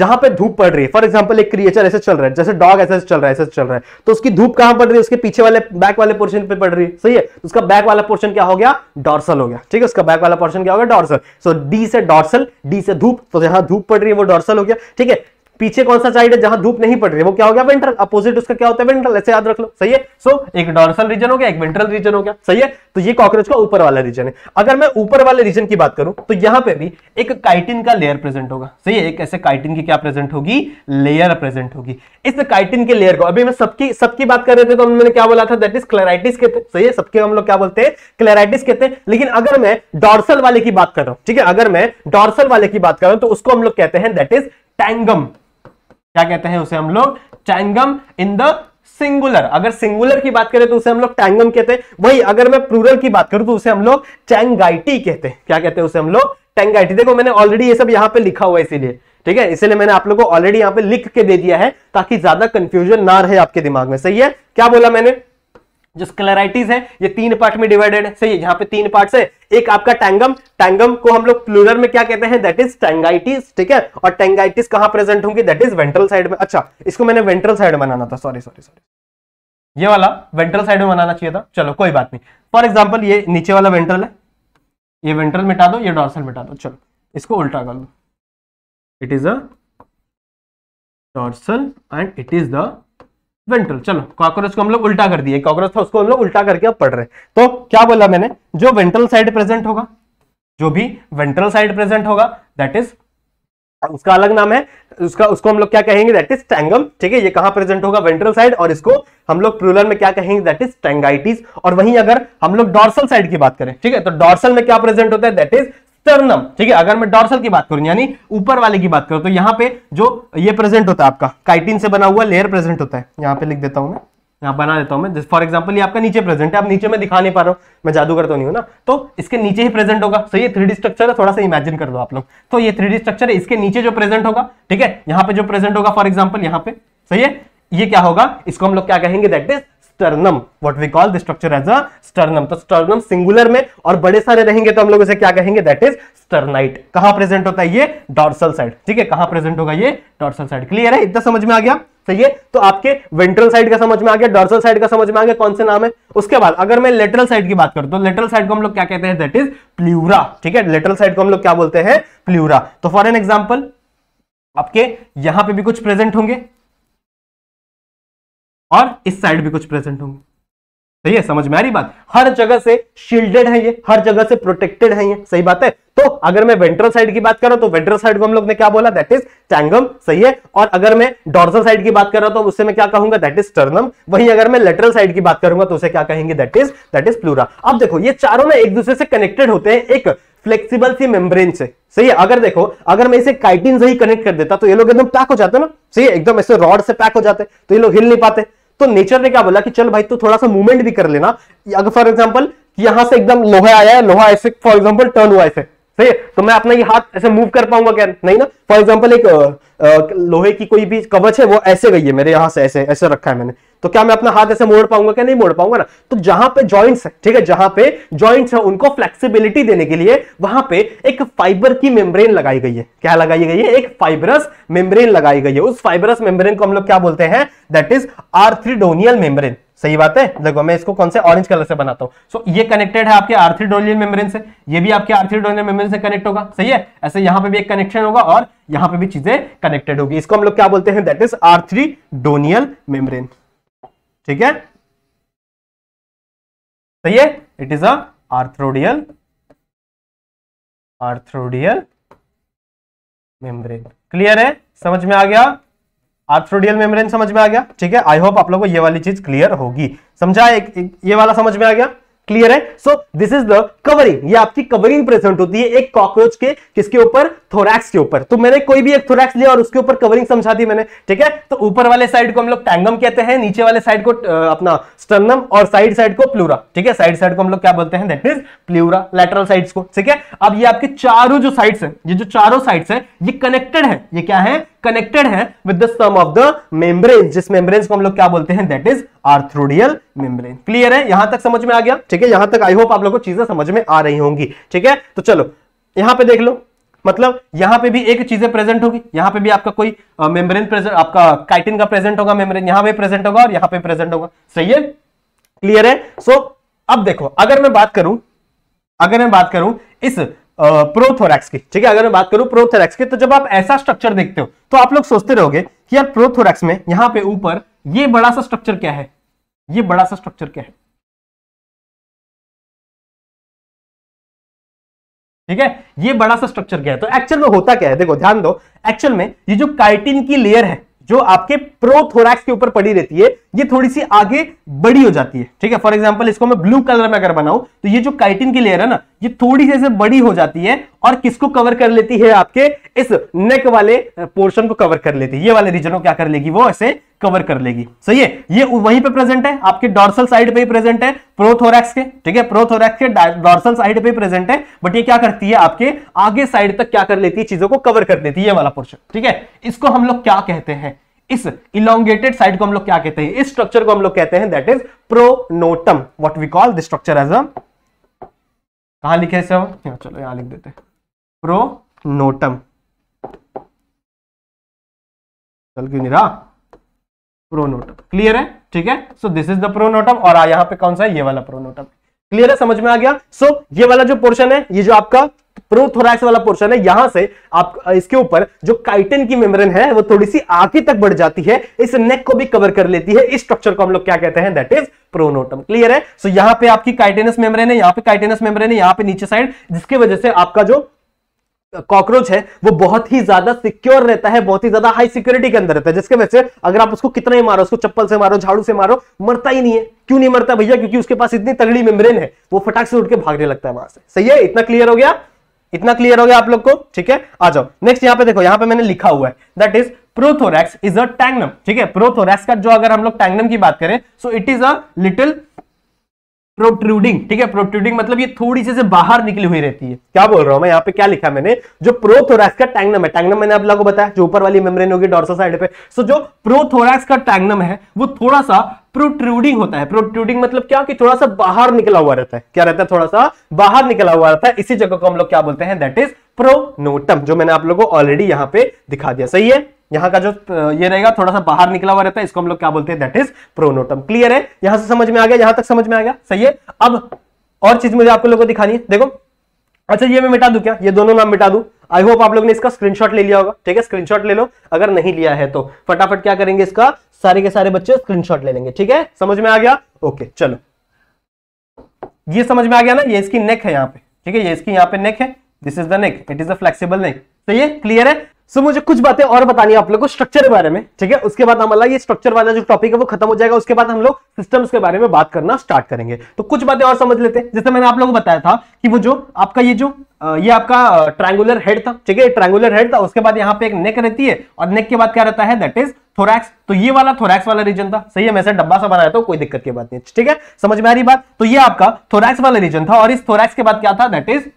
जहां पे धूप पड़ रही है फॉर एग्जाम्पल एक क्रिएचर ऐसे चल रहा है जैसे डॉग ऐसे चल रहा है ऐसे चल रहा है तो उसकी धूप कहां पड़ रही है उसके पीछे वाले बैक वाले पोर्शन पे पड़ रही है सही है तो उसका बैक वाला पोर्शन क्या हो गया डॉर्सल हो गया ठीक है उसका बैक वाला पोर्शन क्या हो गया डॉर्सल सो डी से डॉर्सल डी से धूप तो जहां धूप पड़ रही है वो डॉर्सल हो गया ठीक है पीछे कौन सा साइड है जहां धूप नहीं पड़ रही है वो क्या हो गया वेंट्रल अपोजिट उसका क्या होता है वेंट्रल ऐसे याद रख लो सही है सो so, एक डॉर्सल रीजन हो गया एक वेंट्रल रीजन हो गया सही है तो ये कॉकरोच का ऊपर वाला रीजन है अगर मैं ऊपर वाले रीजन की बात करूं तो यहां पे भी एक काइटिन का लेयर प्रेजेंट होगा सही है एक ऐसे काइटिन की क्या प्रेजेंट होगी लेयर प्रेजेंट होगी इस काइटिन के लेयर को अभी मैं सबकी सबकी बात कर रहे थे तो मैंने क्या बोला था दैट इज क्लेराइटिस कहते सही है सबके हम लोग क्या बोलते हैं क्लेराइटिस कहते हैं लेकिन अगर मैं डॉर्सल वाले की बात कर रहा हूं ठीक है अगर मैं डॉर्सल वाले की बात कर रहा हूं तो उसको हम लोग कहते हैं दैट इज टैंगम क्या कहते हैं उसे हम लोग चैंगम इन द सिंगुलर अगर सिंगुलर की बात करें तो उसे हम लोग टैंगम कहते हैं वही अगर मैं प्लूरल की बात करूं तो उसे हम लोग चैंगाइटी कहते हैं क्या कहते हैं उसे हम लोग टैंगाइटी देखो मैंने ऑलरेडी ये सब यहां पे लिखा हुआ है इसीलिए ठीक है इसीलिए मैंने आप लोग को ऑलरेडी यहां पे लिख के दे दिया है ताकि ज्यादा कंफ्यूजन ना रहे आपके दिमाग में सही है क्या बोला मैंने जो स्क्लेराइटिस है ये तीन पार्ट में डिवाइडेड है सही है यहाँ पे तीन पार्ट है एक आपका टैंगम टैंगम को हम लोग प्लूरल में क्या कहते हैं दैट इज टैंगाइटिस ठीक है और टैंगाइटिस कहां प्रेजेंट होंगी दैट इज वेंट्रल साइड में अच्छा इसको मैंने वेंट्रल साइड बनाना था सॉरी सॉरी सॉरी ये वाला वेंट्रल साइड में बनाना चाहिए था चलो कोई बात नहीं फॉर एग्जाम्पल ये नीचे वाला वेंट्रल है ये वेंट्रल मिटा दो ये डॉर्सल मिटा दो चलो इसको उल्टा कर दो it is a dorsal and it is the ventral चलो कॉकरोच को हम लोग उल्टा कर दिए कॉकरोच था उसको हम लोग उल्टा करके अब पढ़ रहे तो क्या बोला मैंने जो वेंट्रल साइड प्रेजेंट होगा जो भी वेंट्रल साइड प्रेजेंट होगा दैट इज उसका अलग नाम है उसका उसको हम लोग क्या कहेंगे दैट इज टैंगम ठीक है ये कहां प्रेजेंट होगा वेंट्रल साइड और इसको हम लोग प्रूलर में क्या कहेंगे दैट इज टैंगाइटिस और वहीं अगर हम लोग डॉर्सल साइड की बात करें ठीक है तो डॉर्सल में क्या प्रेजेंट होता है दैट इज स्टर्नम ठीक है अगर मैं डॉर्सल की बात करूं यानी ऊपर वाले की बात करूं तो यहाँ पे जो ये प्रेजेंट होता है आपका काइटिन से बना हुआ लेयर प्रेजेंट होता है यहाँ पे लिख देता हूं मैं यहाँ बना देता हूं मैं फॉर एग्जाम्पल ये आपका नीचे प्रेजेंट है आप नीचे में दिखा नहीं पा रहा हूं मैं जादूगर तो नहीं हूं ना तो इसके नीचे ही प्रेजेंट होगा सही है थ्री स्ट्रक्चर है थोड़ा सा इमेजिन कर दो आप लोग तो ये थ्री स्ट्रक्चर है इसके नीचे जो प्रेजेंट होगा ठीक है यहाँ पे जो प्रेजेंट होगा फॉर एग्जाम्पल यहाँ पे सही है ये क्या होगा इसको हम लोग क्या कहेंगे that is sternum what we call the structure as a sternum तो स्टर्नम सिंगुलर में और बड़े सारे रहेंगे तो हम लोग इसे क्या कहेंगे दैट इज स्टर्नाइट कहां प्रेजेंट होता है ये डॉर्सल साइड ठीक है कहां प्रेजेंट होगा ये डॉर्सल साइड क्लियर है इतना समझ में आ गया सही है तो आपके वेंट्रल साइड का समझ में आ गया डॉर्सल साइड का समझ में आ गया कौन से नाम है उसके बाद अगर मैं लेटरल साइड की बात करूं तो लेटरल साइड को हम लोग क्या कहते हैं दैट इज प्लूरा ठीक है लेटरल साइड को हम लोग क्या बोलते हैं प्लूरा तो फॉर एन एग्जांपल आपके यहां पे भी कुछ प्रेजेंट होंगे और इस साइड भी कुछ प्रेजेंट होंगे सही है समझ में आ रही बात हर जगह से शील्डेड है ये हर जगह से प्रोटेक्टेड है ये सही बात है तो अगर मैं वेंट्रल साइड की बात कर रहा हूं तो वेंट्रल साइड को हम लोग ने क्या बोला दैट इज टैंगम सही है और अगर मैं डॉर्सल साइड की बात कर रहा हूं तो उससे मैं क्या कहूंगा दैट इज टर्नम वहीं अगर मैं लेटरल साइड की बात करूंगा तो उसे क्या कहेंगे that is that is pleura अब देखो ये चारों में एक दूसरे से कनेक्टेड होते हैं एक फ्लेक्सिबल सी मेम्ब्रेन से सही है अगर देखो अगर मैं इसे काइटिन से ही कनेक्ट कर देता तो ये लोग एकदम पैक हो जाते ना सही है एकदम ऐसे रॉड से पैक हो जाते तो ये लोग हिल नहीं पाते तो नेचर ने क्या बोला कि चल भाई तो थोड़ा सा मूवमेंट भी कर लेना अगर फॉर एग्जाम्पल यहां से एकदम लोहा आया है लोहा ऐसे फॉर एग्जाम्पल टर्न हुआ ऐसे सही है तो मैं अपना ये हाथ ऐसे मूव कर पाऊंगा क्या नहीं ना फॉर एग्जाम्पल एक आ, आ, लोहे की कोई भी कवच है वो ऐसे गई है मेरे यहां से ऐसे ऐसे रखा है मैंने तो क्या मैं अपना हाथ ऐसे मोड़ पाऊंगा क्या नहीं मोड़ पाऊंगा ना तो जहां पे जॉइंट्स है ठीक है जहां पे जॉइंट्स है उनको फ्लेक्सिबिलिटी देने के लिए वहां पे एक फाइबर की मेम्ब्रेन लगाई गई है क्या लगाई गई है एक फाइबरस मेम्ब्रेन लगाई गई है उस फाइबरस मेम्ब्रेन को हम लोग क्या बोलते हैं दैट इज आर्थ्रिडोनियल मेम्ब्रेन सही बात है देखो मैं इसको कौन से ऑरेंज कलर से बनाता हूं सो so, ये कनेक्टेड है आपके आर्थ्रिडोनियल मेम्ब्रेन से ये भी आपके आर्थ्रिडोनियल मेम्ब्रेन से कनेक्ट होगा सही है ऐसे यहां पे भी एक कनेक्शन होगा और यहां पे भी चीजें कनेक्टेड होगी इसको हम लोग क्या बोलते
हैं दैट इज आर्थ्रिडोनियल मेम्ब्रेन ठीक है सही है it is a arthrodial arthrodial membrane clear है समझ में आ गया
आर्थ्रोडियल मेम्ब्रेन समझ में आ गया ठीक है आई होप आप लोगों को ये वाली चीज क्लियर होगी समझा एक, एक, ये वाला समझ में आ गया क्लियर है so this is the covering ये आपकी कवरिंग प्रेजेंट होती है एक कॉकरोच के किसके ऊपर थोरैक्स के ऊपर तो मैंने कोई भी एक थोरैक्स लिया और उसके ऊपर कवरिंग समझा दी मैंने ठीक है तो ऊपर वाले साइड को हम लोग टैंगम कहते हैं नीचे वाले साइड को अपना स्टर्नम और साइड साइड को प्लूरा ठीक है साइड साइड को हम लोग क्या बोलते हैं that mean pleura lateral side को ठीक है अब ये आपके चारों जो साइड्स है ये जो चारों साइड्स है ये कनेक्टेड है ये क्या है कनेक्टेड है with the sum of the membrane जिस मेम्ब्रेन को हम लोग क्या बोलते हैं that is arthrodial membrane clear है यहां तक समझ में आ गया ठीक है यहां तक आई होप आप लोगों को चीजें समझ में आ रही होंगी ठीक है तो चलो यहां पे देख लो मतलब यहां पे भी एक चीजें प्रेजेंट होगी यहां पे भी आपका कोई मेम्ब्रेन प्रेजेंट आपका काइटिन का प्रेजेंट होगा मेम्ब्रेन यहां पे प्रेजेंट होगा और यहां पे प्रेजेंट होगा सही है क्लियर है सो so, अब देखो अगर मैं बात करूं अगर मैं बात करूं इस प्रोथोरैक्स की ठीक है अगर मैं बात करूं प्रोथोरैक्स की तो जब आप ऐसा स्ट्रक्चर देखते हो तो आप लोग सोचते रहोगे कि
यार प्रोथोरैक्स में यहां पर ऊपर ये बड़ा सा स्ट्रक्चर क्या है ये बड़ा सा स्ट्रक्चर क्या है ठीक है ये बड़ा सा स्ट्रक्चर क्या है तो एक्चुअल में होता क्या है देखो ध्यान दो एक्चुअल में ये जो काइटिन की लेयर है
जो आपके प्रोथोरैक्स के ऊपर पड़ी रहती है ये थोड़ी सी आगे बड़ी हो जाती है ठीक है फॉर एग्जाम्पल इसको मैं ब्लू कलर में अगर बनाऊं तो ये जो काइटिन की लेयर है ना ये थोड़ी सी बड़ी हो जाती है और किसको कवर कर लेती है आपके इस नेक वाले पोर्शन को कवर कर लेती है ये वाले रीजन को क्या कर लेगी वो ऐसे कवर कर लेगी सही है ये वहीं पे प्रेजेंट है आपके डॉर्सल साइड पे ही प्रेजेंट है प्रोथोरैक्स के ठीक है प्रोथोरैक्स के डॉर्सल साइड पे ही प्रेजेंट है बट ये क्या करती है आपके आगे साइड तक क्या कर लेती है चीजों को कवर कर लेती है ये वाला पोर्शन ठीक है इसको हम लोग क्या कहते हैं इस इलांगेटेड साइड को हम लोग क्या कहते हैं इस स्ट्रक्चर को हम लोग कहते हैं that is pronotum
what we call this structure as a कहां
लिखे सब चलो यहां लिख देते
प्रोनोटम चल क्यों नहीं रहा प्रोनोटम क्लियर है ठीक है so this is the pronotum और यहां पे
कौन सा है ये वाला प्रोनोटम क्लियर है समझ में आ गया सो so, ये वाला जो पोर्शन है ये जो आपका प्रोथोरैक्स वाला पोर्शन है यहां से आप इसके ऊपर जो काइटिन की मेम्ब्रेन है वो थोड़ी सी आगे तक बढ़ जाती है इस नेक को भी कवर कर लेती है इस स्ट्रक्चर को हम लोग क्या कहते हैं दैट इज प्रोनोटम क्लियर है सो so, यहां पे आपकी काइटेनस मेम्ब्रेन है यहां पे काइटेनस मेम्ब्रेन है यहां पे नीचे साइड जिसकी वजह से आपका जो कॉकरोच है वो बहुत ही ज्यादा सिक्योर रहता है बहुत ही ज्यादा हाई सिक्योरिटी के अंदर रहता है जिसके वजह से अगर आप उसको कितना ही मारो उसको चप्पल से मारो झाड़ू से मारो मरता ही नहीं है क्यों नहीं मरता भैया क्योंकि उसके पास इतनी तगड़ी मेम्ब्रेन है वो फटाक से उठ के भागने लगता है वहां से सही है इतना क्लियर हो गया इतना क्लियर हो गया आप लोग को ठीक है आ जाओ नेक्स्ट यहाँ पे देखो यहाँ पे मैंने लिखा हुआ है that is prothorax is a tegmen ठीक है प्रोथोरैक्स का जो अगर हम लोग टैंगनम की बात करें so it is a little protruding ठीक है प्रोट्रूडिंग मतलब ये थोड़ी सी से बाहर निकली हुई रहती है क्या बोल रहा हूं मैं यहाँ पे क्या लिखा मैंने जो प्रोथोरैक्स का टैंगनम है टैंगनम मैंने आप लोगों को बताया जो ऊपर वाली मेम्ब्रेन होगी डॉर्सल साइड पे सो जो प्रोथोरैक्स का टैंगनम है वो थोड़ा सा प्रोट्रूडिंग होता है प्रोट्रूडिंग मतलब क्या कि थोड़ा सा बाहर निकला हुआ रहता है क्या रहता है थोड़ा सा बाहर निकला हुआ रहता है इसी जगह को हम लोग क्या बोलते हैं दैट इज प्रोनोटम जो मैंने आप लोगों को ऑलरेडी यहाँ पे दिखा दिया सही है यहाँ का जो ये रहेगा थोड़ा सा बाहर निकला हुआ रहता है इसको हम लोग क्या बोलते हैं दैट इज प्रोनोटम क्लियर है यहां से समझ में आ गया यहां तक समझ में आ गया सही है अब और चीज मुझे आपको लोगों को दिखानी है देखो अच्छा ये मैं मिटा दू क्या ये दोनों नाम मिटा दू आई होप आप लोगों ने इसका स्क्रीनशॉट ले लिया होगा ठीक है स्क्रीनशॉट ले लो अगर नहीं लिया है तो फटाफट क्या करेंगे इसका सारे के सारे बच्चे स्क्रीनशॉट ले लेंगे ठीक है समझ में आ गया ओके चलो ये समझ में आ गया ना ये इसकी नेक है यहाँ पे ठीक है ये इसकी यहाँ पे नेक है this is the neck it is a flexible neck सही है क्लियर है सो so, मुझे कुछ बातें और बतानी आप लोगों को स्ट्रक्चर के बारे में ठीक है उसके बाद हमारा ये स्ट्रक्चर वाला जो टॉपिक है वो खत्म हो जाएगा उसके बाद हम लोग सिस्टम्स के बारे में बात करना स्टार्ट करेंगे तो कुछ बातें और समझ लेते हैं जैसे मैंने आप लोगों को बताया था कि वो जो आपका ये जो ये आपका ट्रायंगुलर हेड था ठीक है ट्रायंगुलर हेड था उसके बाद यहाँ पे एक नेक रहती है और नेक के बाद क्या रहता है दैट इज थोरैक्स तो ये वाला थोरैक्स वाला रीजन था सही है मैं डब्बा सा बनाया था तो कोई दिक्कत की बात नहीं ठीक है समझ में आ रही बात तो ये आपका थोरैक्स वाला रीजन था और इस थोरैक्स के बाद क्या था दैट इज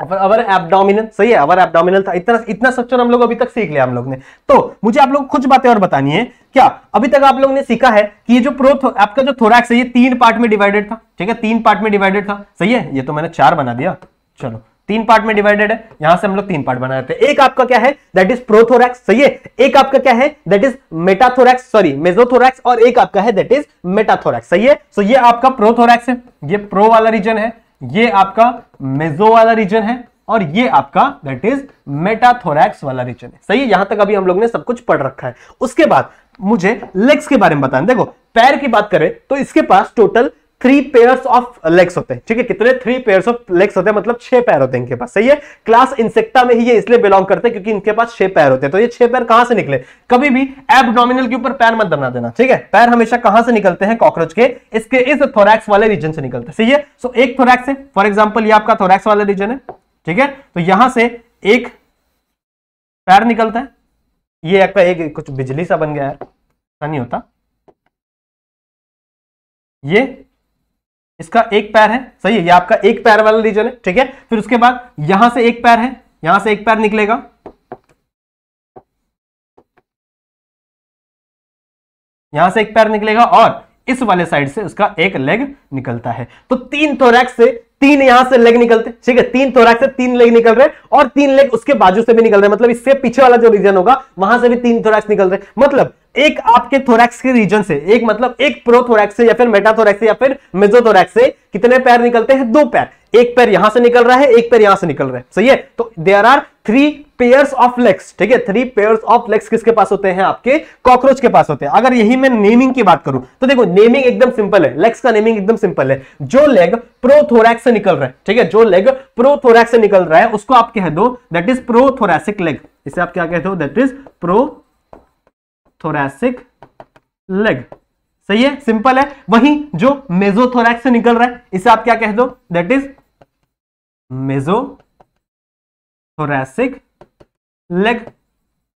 अवर एबडोमिनल सही है अवर एबडोमिनल था इतना इतना स्ट्रक्चर हम लोग अभी तक सीख लिया हम लोग ने तो मुझे आप लोग कुछ बातें और बतानी है क्या अभी तक आप लोग ने सीखा है कि ये जो प्रो आपका जो थोरैक्स है ये तीन पार्ट में डिवाइडेड था ठीक है तीन पार्ट में डिवाइडेड था सही है ये तो मैंने चार बना दिया चलो तीन पार्ट में डिवाइडेड है यहां से हम लोग तीन पार्ट बनाते हैं एक आपका क्या है दैट इज प्रोथोरैक्स सही है एक आपका क्या है that is metathorax sorry mesothorax और एक आपका है दैट इज मेटाथोरैक्स सही है सो so ये आपका प्रोथोरैक्स है ये प्रो वाला रीजन है ये आपका मेजो वाला रीजन है और ये आपका दैट इज मेटाथोरैक्स वाला रीजन है सही है यहां तक अभी हम लोग ने सब कुछ पढ़ रखा है उसके बाद मुझे लेग्स के बारे में बताएं देखो पैर की बात करें तो इसके पास total three pairs of legs होते हैं ठीक है कितने थ्री पेयर्स ऑफ लेग्स होते हैं मतलब छह पैर होते हैं इनके पास सही है क्लास इंसेक्टा में ही ये इसलिए बिलोंग करते हैं क्योंकि इनके पास छह पैर होते हैं तो ये छह पैर कहां से निकले कभी भी एबडोमिनल के ऊपर पैर मत बना देना ठीक है पैर हमेशा कहां से निकलते हैं कॉकरोच के इसके इस थोरैक्स वाले रीजन से निकलते हैं सही है सो एक थोरैक्स है फॉर एग्जाम्पल ये आपका थोरैक्स वाला रीजन है ठीक है तो
यहां से एक पैर निकलता है ये आपका एक कुछ बिजली सा बन गया है ऐसा नहीं होता ये
इसका एक पैर है सही है ये आपका एक पैर वाला रीजन है ठीक है फिर उसके बाद यहां से एक
पैर है यहां से एक पैर निकलेगा यहां से एक पैर निकलेगा और इस वाले साइड से उसका एक लेग
निकलता है तो तीन थोरैक्स से तीन यहां से लेग निकलते ठीक है तीन थोरैक्स से तीन लेग निकल रहे और तीन लेग उसके बाजू से भी निकल रहे मतलब इससे पीछे वाला जो रीजन होगा वहां से भी तीन थोरैक्स निकल रहे मतलब एक आपके थोरैक्स के रीजन से एक मतलब एक प्रोथोरैक्स से या फिर मेटाथोरैक्स से या फिर मेजोथोरैक्स से कितने पैर निकलते हैं दो पैर एक पैर यहां से निकल रहा है एक पैर यहां से निकल रहा है सही है तो there are three pair of legs ठीक है थ्री पेयर ऑफ लेग्स किसके पास होते हैं आपके कॉकरोच के पास होते हैं अगर यही मैं नेमिंग की बात करूं तो देखो नेमिंग एकदम सिंपल है लेग्स का नेमिंग एकदम सिंपल है जो लेग प्रोथोरैक्स से निकल रहा है ठीक है जो लेग प्रोथोरैक्स से निकल रहा है उसको आप कह दो दैट इज प्रोथोरैसिक लेग इसे आप क्या कह दो दैट इज प्रोथोरैसिक लेग सही है सिंपल है वहीं जो मेजोथोरैक्स से निकल रहा है इसे आप क्या कह दो that is meso mesothoracic leg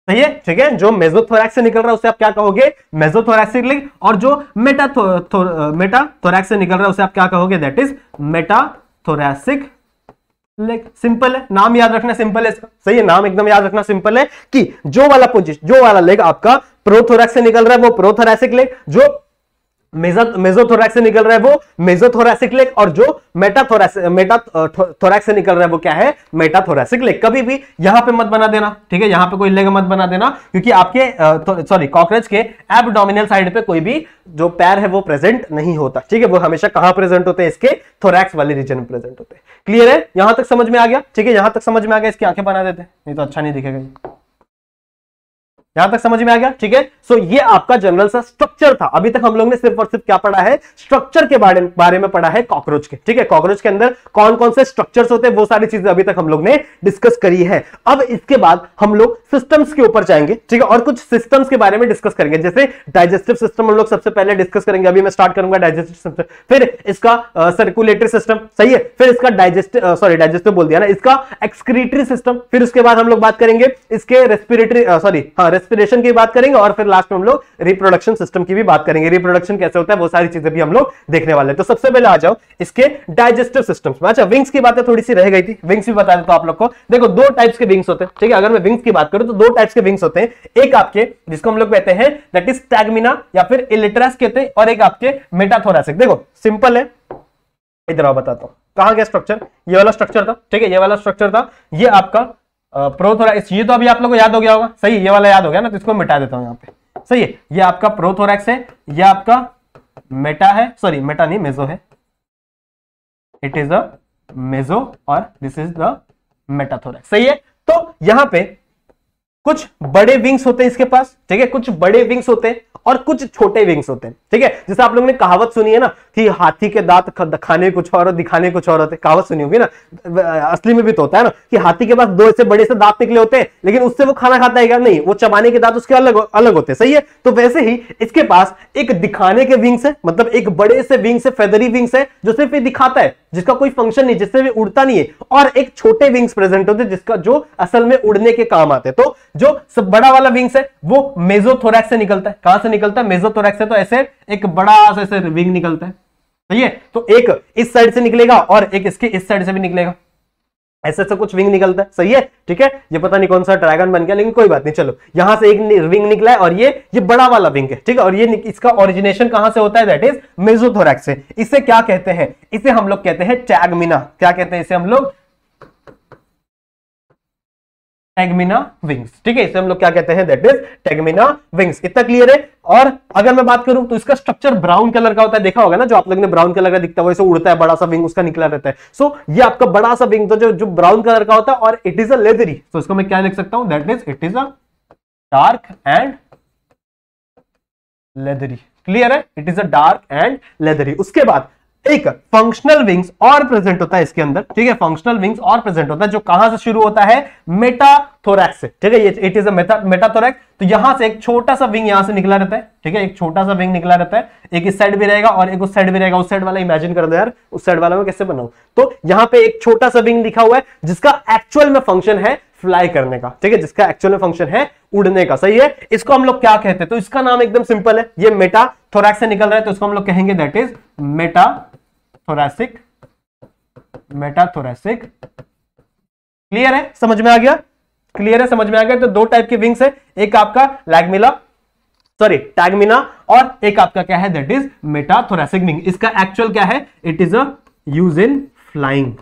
सही है ठीक है जो मेजोथोरैक्स से निकल रहा है उसे आप क्या कहोगे मेजोथोरैक्सिक लेग और जो मेटा मेटाथोरैक्स से निकल रहा है उसे आप क्या कहोगे that is thoracic leg simple है नाम याद रखना सिंपल है इसका सही है नाम एकदम याद रखना सिंपल है कि जो वाला पोजिशन जो वाला लेग आपका प्रोथोरैक्स से निकल रहा है वो प्रोथोरैसिक लेग जो मेजोथोरैक्स से निकल रहा है वो मेजोथोरैसिक लेग और जो मेटाथोरैसिक मेटाथोरैक्स से निकल रहा है वो क्या है मेटाथोरैसिक लेग कभी भी यहां पे मत बना देना ठीक है यहां पे कोई लेग मत बना देना क्योंकि आपके सॉरी कॉकरेज के एबडोमिनल साइड पे कोई भी जो पैर है वो प्रेजेंट नहीं होता ठीक है वो हमेशा कहां प्रेजेंट होते हैं इसके थोरैक्स वाले रीजन में प्रेजेंट होते हैं क्लियर है यहां तक समझ में आ गया ठीक है यहां तक समझ में आ गया इसकी आंखें बना देते नहीं तो अच्छा नहीं दिखेगा यहां तक समझ में आ गया ठीक है सो ये आपका जनरल सा स्ट्रक्चर था अभी तक हम लोग ने सिर्फ और सिर्फ क्या पढ़ा है स्ट्रक्चर के बारे बारे में पढ़ा है कॉकरोच के ठीक है कॉकरोच के अंदर कौन कौन से स्ट्रक्चर्स होते हैं वो सारी चीजें अभी तक हम लोग ने डिस्कस करी है अब इसके बाद हम लोग सिस्टम्स के ऊपर जाएंगे ठीक है और कुछ सिस्टम्स के बारे में डिस्कस करेंगे जैसे डाइजेस्टिव सिस्टम हम लोग सबसे पहले डिस्कस करेंगे अभी मैं स्टार्ट करूंगा डाइजेस्टिव सिस्टम फिर इसका सर्कुलेटरी सिस्टम सही है फिर इसका डाइजेस्टिव सॉरी डाइजेस्टिव बोल दिया ना इसका एक्सक्रीटरी सिस्टम फिर उसके बाद हम लोग बात करेंगे इसके रेस्पिरेटरी सॉरी हाँ रेस्पिरेशन की बात करेंगे और फिर लास्ट में हम लोग रिप्रोडक्शन सिस्टम की भी बात करेंगे रिप्रोडक्शन कैसे होता है वो सारी चीजें भी हम लोग देखने वाले तो सबसे पहले आ जाओ इसके डाइजेस्टिव सिस्टम अच्छा विंग्स की बातें थोड़ी सी रह गई थी विंग्स भी बता देता आप लोग को देखो दो टाइप्स के विंग्स होते हैं ठीक है अगर मैं विंग्स की बात करूं तो दो टाइप्स के विंग्स होते हैं एक आपके जिसको हम लोग कहते हैं दैट इज टैगमिना या फिर इलिट्रस कहते हैं और एक आपके मेटाथोरासिक देखो सिंपल है इधर आओ बताता हूं कहा गया स्ट्रक्चर ये वाला स्ट्रक्चर था ठीक है ये वाला स्ट्रक्चर था ये आपका प्रो थोरैक्स ये तो अभी आप लोगों को याद हो गया होगा सही ये वाला याद हो गया ना तो इसको मिटा देता हूँ यहाँ पे सही है ये आपका प्रो थोरैक्स है ये आपका मेटा है सॉरी मेटा नहीं मेजो है इट इज अ मेजो और दिस इज द मेटाथोरैक्स सही है तो यहां पे कुछ बड़े विंग्स होते हैं इसके पास ठीक है कुछ बड़े विंग्स होते हैं और कुछ छोटे विंग्स होते हैं ठीक है जैसे आप लोगों ने कहावत सुनी है ना कि हाथी के दांत खाने कुछ और दिखाने कुछ और होते कहावत सुनी होगी ना असली में भी तो होता है ना कि हाथी के पास दो ऐसे बड़े से दांत निकले होते हैं लेकिन उससे वो खाना खाता है क्या नहीं वो चबाने के दांत उसके अलग अलग होते हैं सही है तो वैसे ही इसके पास एक दिखाने के विंग्स है मतलब एक बड़े से विंग्स है फेदरी विंग्स है जो सिर्फ ये दिखाता है जिसका कोई फंक्शन नहीं जिससे भी उड़ता नहीं है और एक छोटे विंग्स प्रेजेंट होते हैं जिसका जो असल में उड़ने के काम आते हैं तो जो सब बड़ा वाला विंग्स है वो मेजोथोरैक्स से निकलता है कहां से निकलता है मेजोथोरैक्स से तो ऐसे एक बड़ा ऐसे विंग निकलता है सही है तो एक इस साइड से निकलेगा और एक इसके इस साइड से भी निकलेगा ऐसे ऐसे कुछ विंग निकलता है सही है ठीक है ये पता नहीं कौन सा ड्रैगन बन गया लेकिन कोई बात नहीं चलो यहां से एक विंग निकला है और ये ये बड़ा वाला विंग है ठीक है और ये इसका ओरिजिनेशन कहां से होता है दैट इज मेजोथोरैक्स से इसे क्या कहते हैं इसे हम लोग कहते हैं टैगमिना क्या कहते हैं इसे हम लोग टेगमिना विंग्स ठीक है इसे हम लोग क्या कहते हैं दैट इज टेगमिना विंग्स इतना क्लियर है और अगर मैं बात करूं तो इसका स्ट्रक्चर ब्राउन कलर का होता है देखा होगा ना जो आप लोग ने ब्राउन कलर का दिखता है वैसे उड़ता है बड़ा सा विंग उसका निकला रहता है सो so, ये आपका बड़ा सा विंग तो जो जो ब्राउन कलर का होता है और इट इज अ लेदरी तो इसको मैं क्या लिख सकता हूं that is it is a dark and leathery clear है it is a dark and leathery उसके बाद एक फंक्शनल विंग्स और प्रेजेंट होता है इसके अंदर ठीक है फंक्शनल विंग्स और प्रेजेंट होता है जो कहां से शुरू होता है मेटाथोरैक्स से ठीक है ये इट इज अ मेटाथोरैक्स तो यहां से एक छोटा सा विंग यहां से निकला रहता है ठीक है एक छोटा सा विंग निकला रहता है एक इस साइड भी रहेगा और एक उस साइड भी रहेगा उस साइड वाला इमेजिन कर दो यार उस साइड वाला मैं कैसे बनाऊ तो यहां पे एक छोटा सा विंग लिखा हुआ है जिसका एक्चुअल में फंक्शन है फ्लाई करने का ठीक है जिसका एक्चुअल में फंक्शन है उड़ने का सही है इसको हम लोग क्या कहते हैं तो इसका नाम एकदम सिंपल है ये मेटा थोरैक्स से निकल रहा है तो इसको हम लोग कहेंगे that is meta thoracic metathoracic clear है समझ में आ गया क्लियर है समझ में आ गया तो दो टाइप के विंग्स है एक आपका लैगमिला सॉरी टैगमिना और एक आपका क्या है दैट इज मेटाथोरेसिक विंग इसका एक्चुअल क्या है it is a use in flying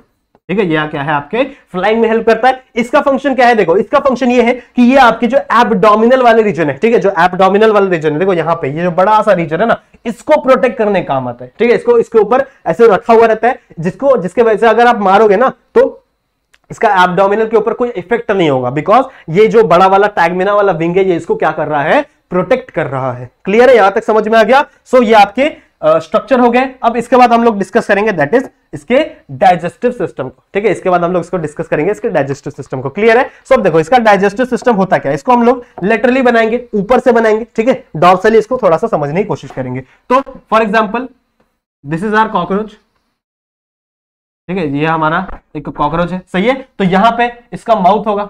ठीक है यह क्या है आपके फ्लाइंग में हेल्प करता है इसका फंक्शन क्या है देखो इसका फंक्शन ये है कि ये आपके जो एबडोमिनल वाले रीजन है ठीक है जो एबडोमिनल वाले रीजन है देखो यहाँ पे ये जो बड़ा सा रीजन है ना इसको प्रोटेक्ट करने काम आता है ठीक है इसको इसके ऊपर ऐसे रखा हुआ रहता है जिसको जिसके वजह से अगर आप मारोगे ना तो इसका एबडोमिनल के ऊपर कोई इफेक्ट नहीं होगा बिकॉज ये जो बड़ा वाला टैगमिना वाला विंग है ये इसको क्या कर रहा है प्रोटेक्ट कर रहा है क्लियर है यहां तक समझ में आ गया सो so, ये आपके स्ट्रक्चर हो गए अब इसके बाद हम लोग डिस्कस करेंगे दैट इज इसके डाइजेस्टिव सिस्टम को ठीक है इसके बाद हम लोग इसको डिस्कस करेंगे इसके डाइजेस्टिव सिस्टम को क्लियर है सो अब देखो इसका डाइजेस्टिव सिस्टम होता क्या है इसको हम लोग लेटरली बनाएंगे ऊपर से बनाएंगे ठीक है डॉर्सली इसको थोड़ा सा समझने की कोशिश करेंगे तो for example this is our cockroach ठीक है ये हमारा एक कॉकरोच है सही है तो यहां पे इसका माउथ होगा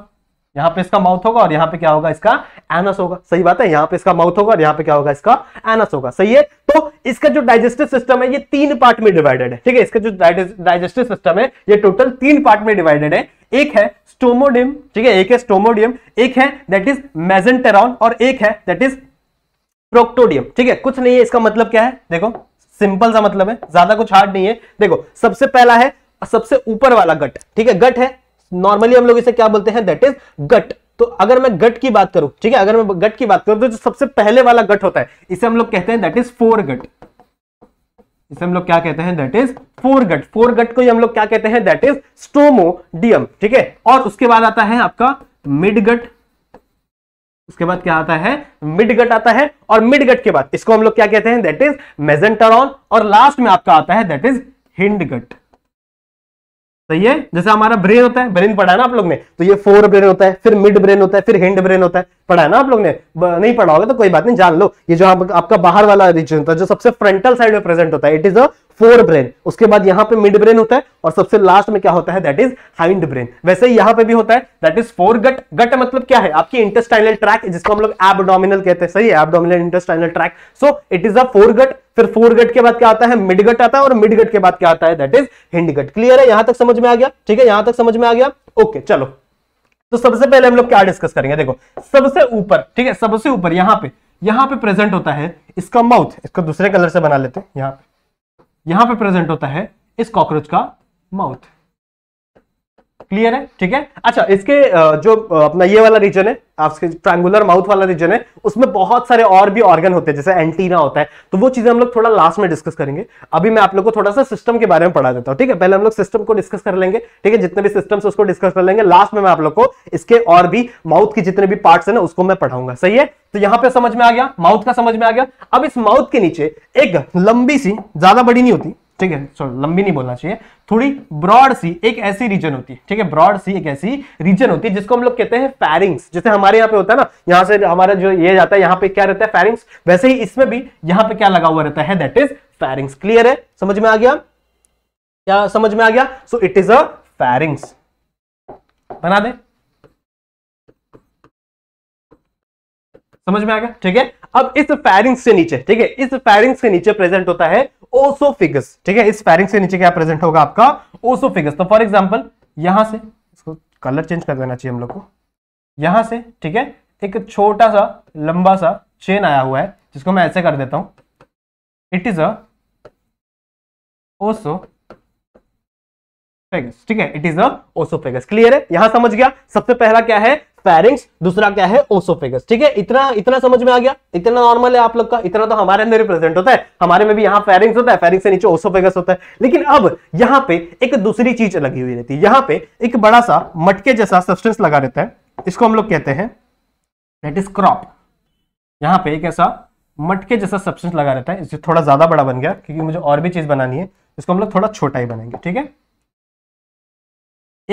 यहाँ पे इसका माउथ होगा और यहाँ पे क्या होगा इसका एनस होगा सही बात है यहाँ पे इसका माउथ होगा और यहाँ पे क्या होगा इसका एनस होगा सही है तो इसका जो डाइजेस्टिव सिस्टम है ये तीन पार्ट में डिवाइडेड है ठीक है इसका जो डाइजेस्टिव सिस्टम है ये टोटल तीन पार्ट में डिवाइडेड है एक है स्टोमोडियम ठीक है एक है स्टोमोडियम एक है दैट इज मेजेंटेरॉन और एक है दैट इज प्रोक्टोडियम ठीक है कुछ नहीं है इसका मतलब क्या है देखो सिंपल सा मतलब है ज्यादा कुछ हार्ड नहीं है देखो सबसे पहला है सबसे ऊपर वाला गट ठीक है गट है नॉर्मली हम लोग इसे क्या बोलते हैं दैट इज गट तो अगर मैं गट की बात करूं ठीक है अगर मैं गट की बात करूं तो जो सबसे पहले वाला गट होता है इसे हम लोग कहते हैं दैट इज फोर गट इसे हम लोग क्या कहते हैं that is foregut foregut को हम लोग क्या कहते हैं दैट इज स्टोमोडियम ठीक है और उसके बाद आता है आपका मिड गट उसके बाद क्या आता है मिड गट आता है और मिड गट के बाद इसको हम लोग क्या कहते हैं दैट इज मेजेंटरॉन और लास्ट में आपका आता है दैट इज हिंड गट सही है जैसे हमारा ब्रेन होता है ब्रेन पढ़ा है ना आप लोग ने तो ये फोर ब्रेन होता है फिर मिड ब्रेन होता है फिर हिंड ब्रेन होता है पढ़ा है ना आप लोग ने नहीं पढ़ा होगा तो कोई बात नहीं जान लो ये जो आप, आपका बाहर वाला रीजन होता है जो सबसे फ्रंटल साइड में प्रेजेंट होता है it is a forebrain उसके बाद यहां पे मिड ब्रेन होता है और सबसे लास्ट में क्या होता है दैट इज हाइंड ब्रेन वैसे ही यहां पे भी होता है that is foregut gut मतलब क्या है आपकी इंटेस्टाइनल ट्रैक जिसको हम लोग एबडोमिनल कहते हैं सही है abdominal intestinal tract so it is a foregut फिर फोर गट के बाद क्या आता है मिड गट आता है और मिड गट के बाद क्या आता है that is hindgut clear है यहां तक समझ में आ गया ठीक है यहां तक समझ में आ गया ओके चलो तो सबसे पहले हम लोग क्या डिस्कस करेंगे देखो सबसे ऊपर ठीक है सबसे ऊपर यहां पे यहां पे प्रेजेंट होता है इसका माउथ इसको दूसरे कलर से बना लेते हैं यहां पे यहां पे प्रेजेंट होता है इस कॉकरोच का माउथ क्लियर है ठीक है अच्छा इसके जो अपना ये वाला रीजन है आपके ट्रायंगुलर माउथ वाला रीजन है उसमें बहुत सारे और भी ऑर्गन होते हैं जैसे एंटीना होता है तो वो चीजें हम लोग थोड़ा लास्ट में डिस्कस करेंगे अभी मैं आप लोग को थोड़ा सा सिस्टम के बारे में पढ़ा देता हूँ ठीक है पहले हम लोग सिस्टम को डिस्कस कर लेंगे ठीक है जितने भी सिस्टम उसको डिस्कस कर लेंगे लास्ट में मैं आप लोग को इसके और भी माउथ के जितने भी पार्ट है ना उसको मैं पढ़ाऊंगा सही है तो यहाँ पे समझ में आ गया माउथ का समझ में आ गया अब इस माउथ के नीचे एक लंबी सी ज्यादा बड़ी नहीं होती ठीक है सॉरी लंबी नहीं बोलना चाहिए थोड़ी ब्रॉड सी एक ऐसी रीजन होती है ठीक है ब्रॉड सी एक ऐसी रीजन होती है जिसको हम लोग कहते हैं फैरिंग्स जैसे हमारे यहाँ पे होता है ना यहाँ से हमारा जो ये जाता है यहाँ पे क्या रहता है फैरिंग्स वैसे ही इसमें भी यहाँ पे क्या लगा हुआ रहता है दैट इज फैरिंग्स क्लियर है समझ में आ गया
क्या समझ में आ गया सो इट इज अ फैरिंग्स बना दे समझ में आ गया ठीक है
अब इस फेरिंग्स के नीचे ठीक है इस फेरिंग्स के नीचे प्रेजेंट होता है ओसो ठीक है इस फेरिंग्स के नीचे क्या प्रेजेंट होगा आपका ओसो फिगस तो फॉर एग्जाम्पल यहां से इसको कलर चेंज कर देना चाहिए हम लोग को यहां से ठीक है एक छोटा सा लंबा सा चेन
आया हुआ है जिसको मैं ऐसे कर देता हूं इट इज असो फेगस ठीक है it is a oesophagus clear है यहां समझ गया
सबसे पहला क्या है पेरेंट्स दूसरा क्या है ओसोफेगस ठीक है इतना इतना समझ में आ गया इतना नॉर्मल है आप लोग का इतना तो हमारे अंदर रिप्रेजेंट होता है हमारे में भी यहाँ फेरिंग्स होता है फेरिंग से नीचे ओसोफेगस होता है लेकिन अब यहाँ पे एक दूसरी चीज लगी हुई रहती है यहाँ पे एक बड़ा सा मटके जैसा सब्सटेंस लगा रहता है इसको हम लोग कहते हैं दैट इज क्रॉप यहाँ पे एक ऐसा मटके जैसा सब्सटेंस लगा रहता है इससे थोड़ा ज्यादा बड़ा बन गया क्योंकि मुझे और भी चीज बनानी है इसको हम लोग थोड़ा छोटा ही बनाएंगे ठीक है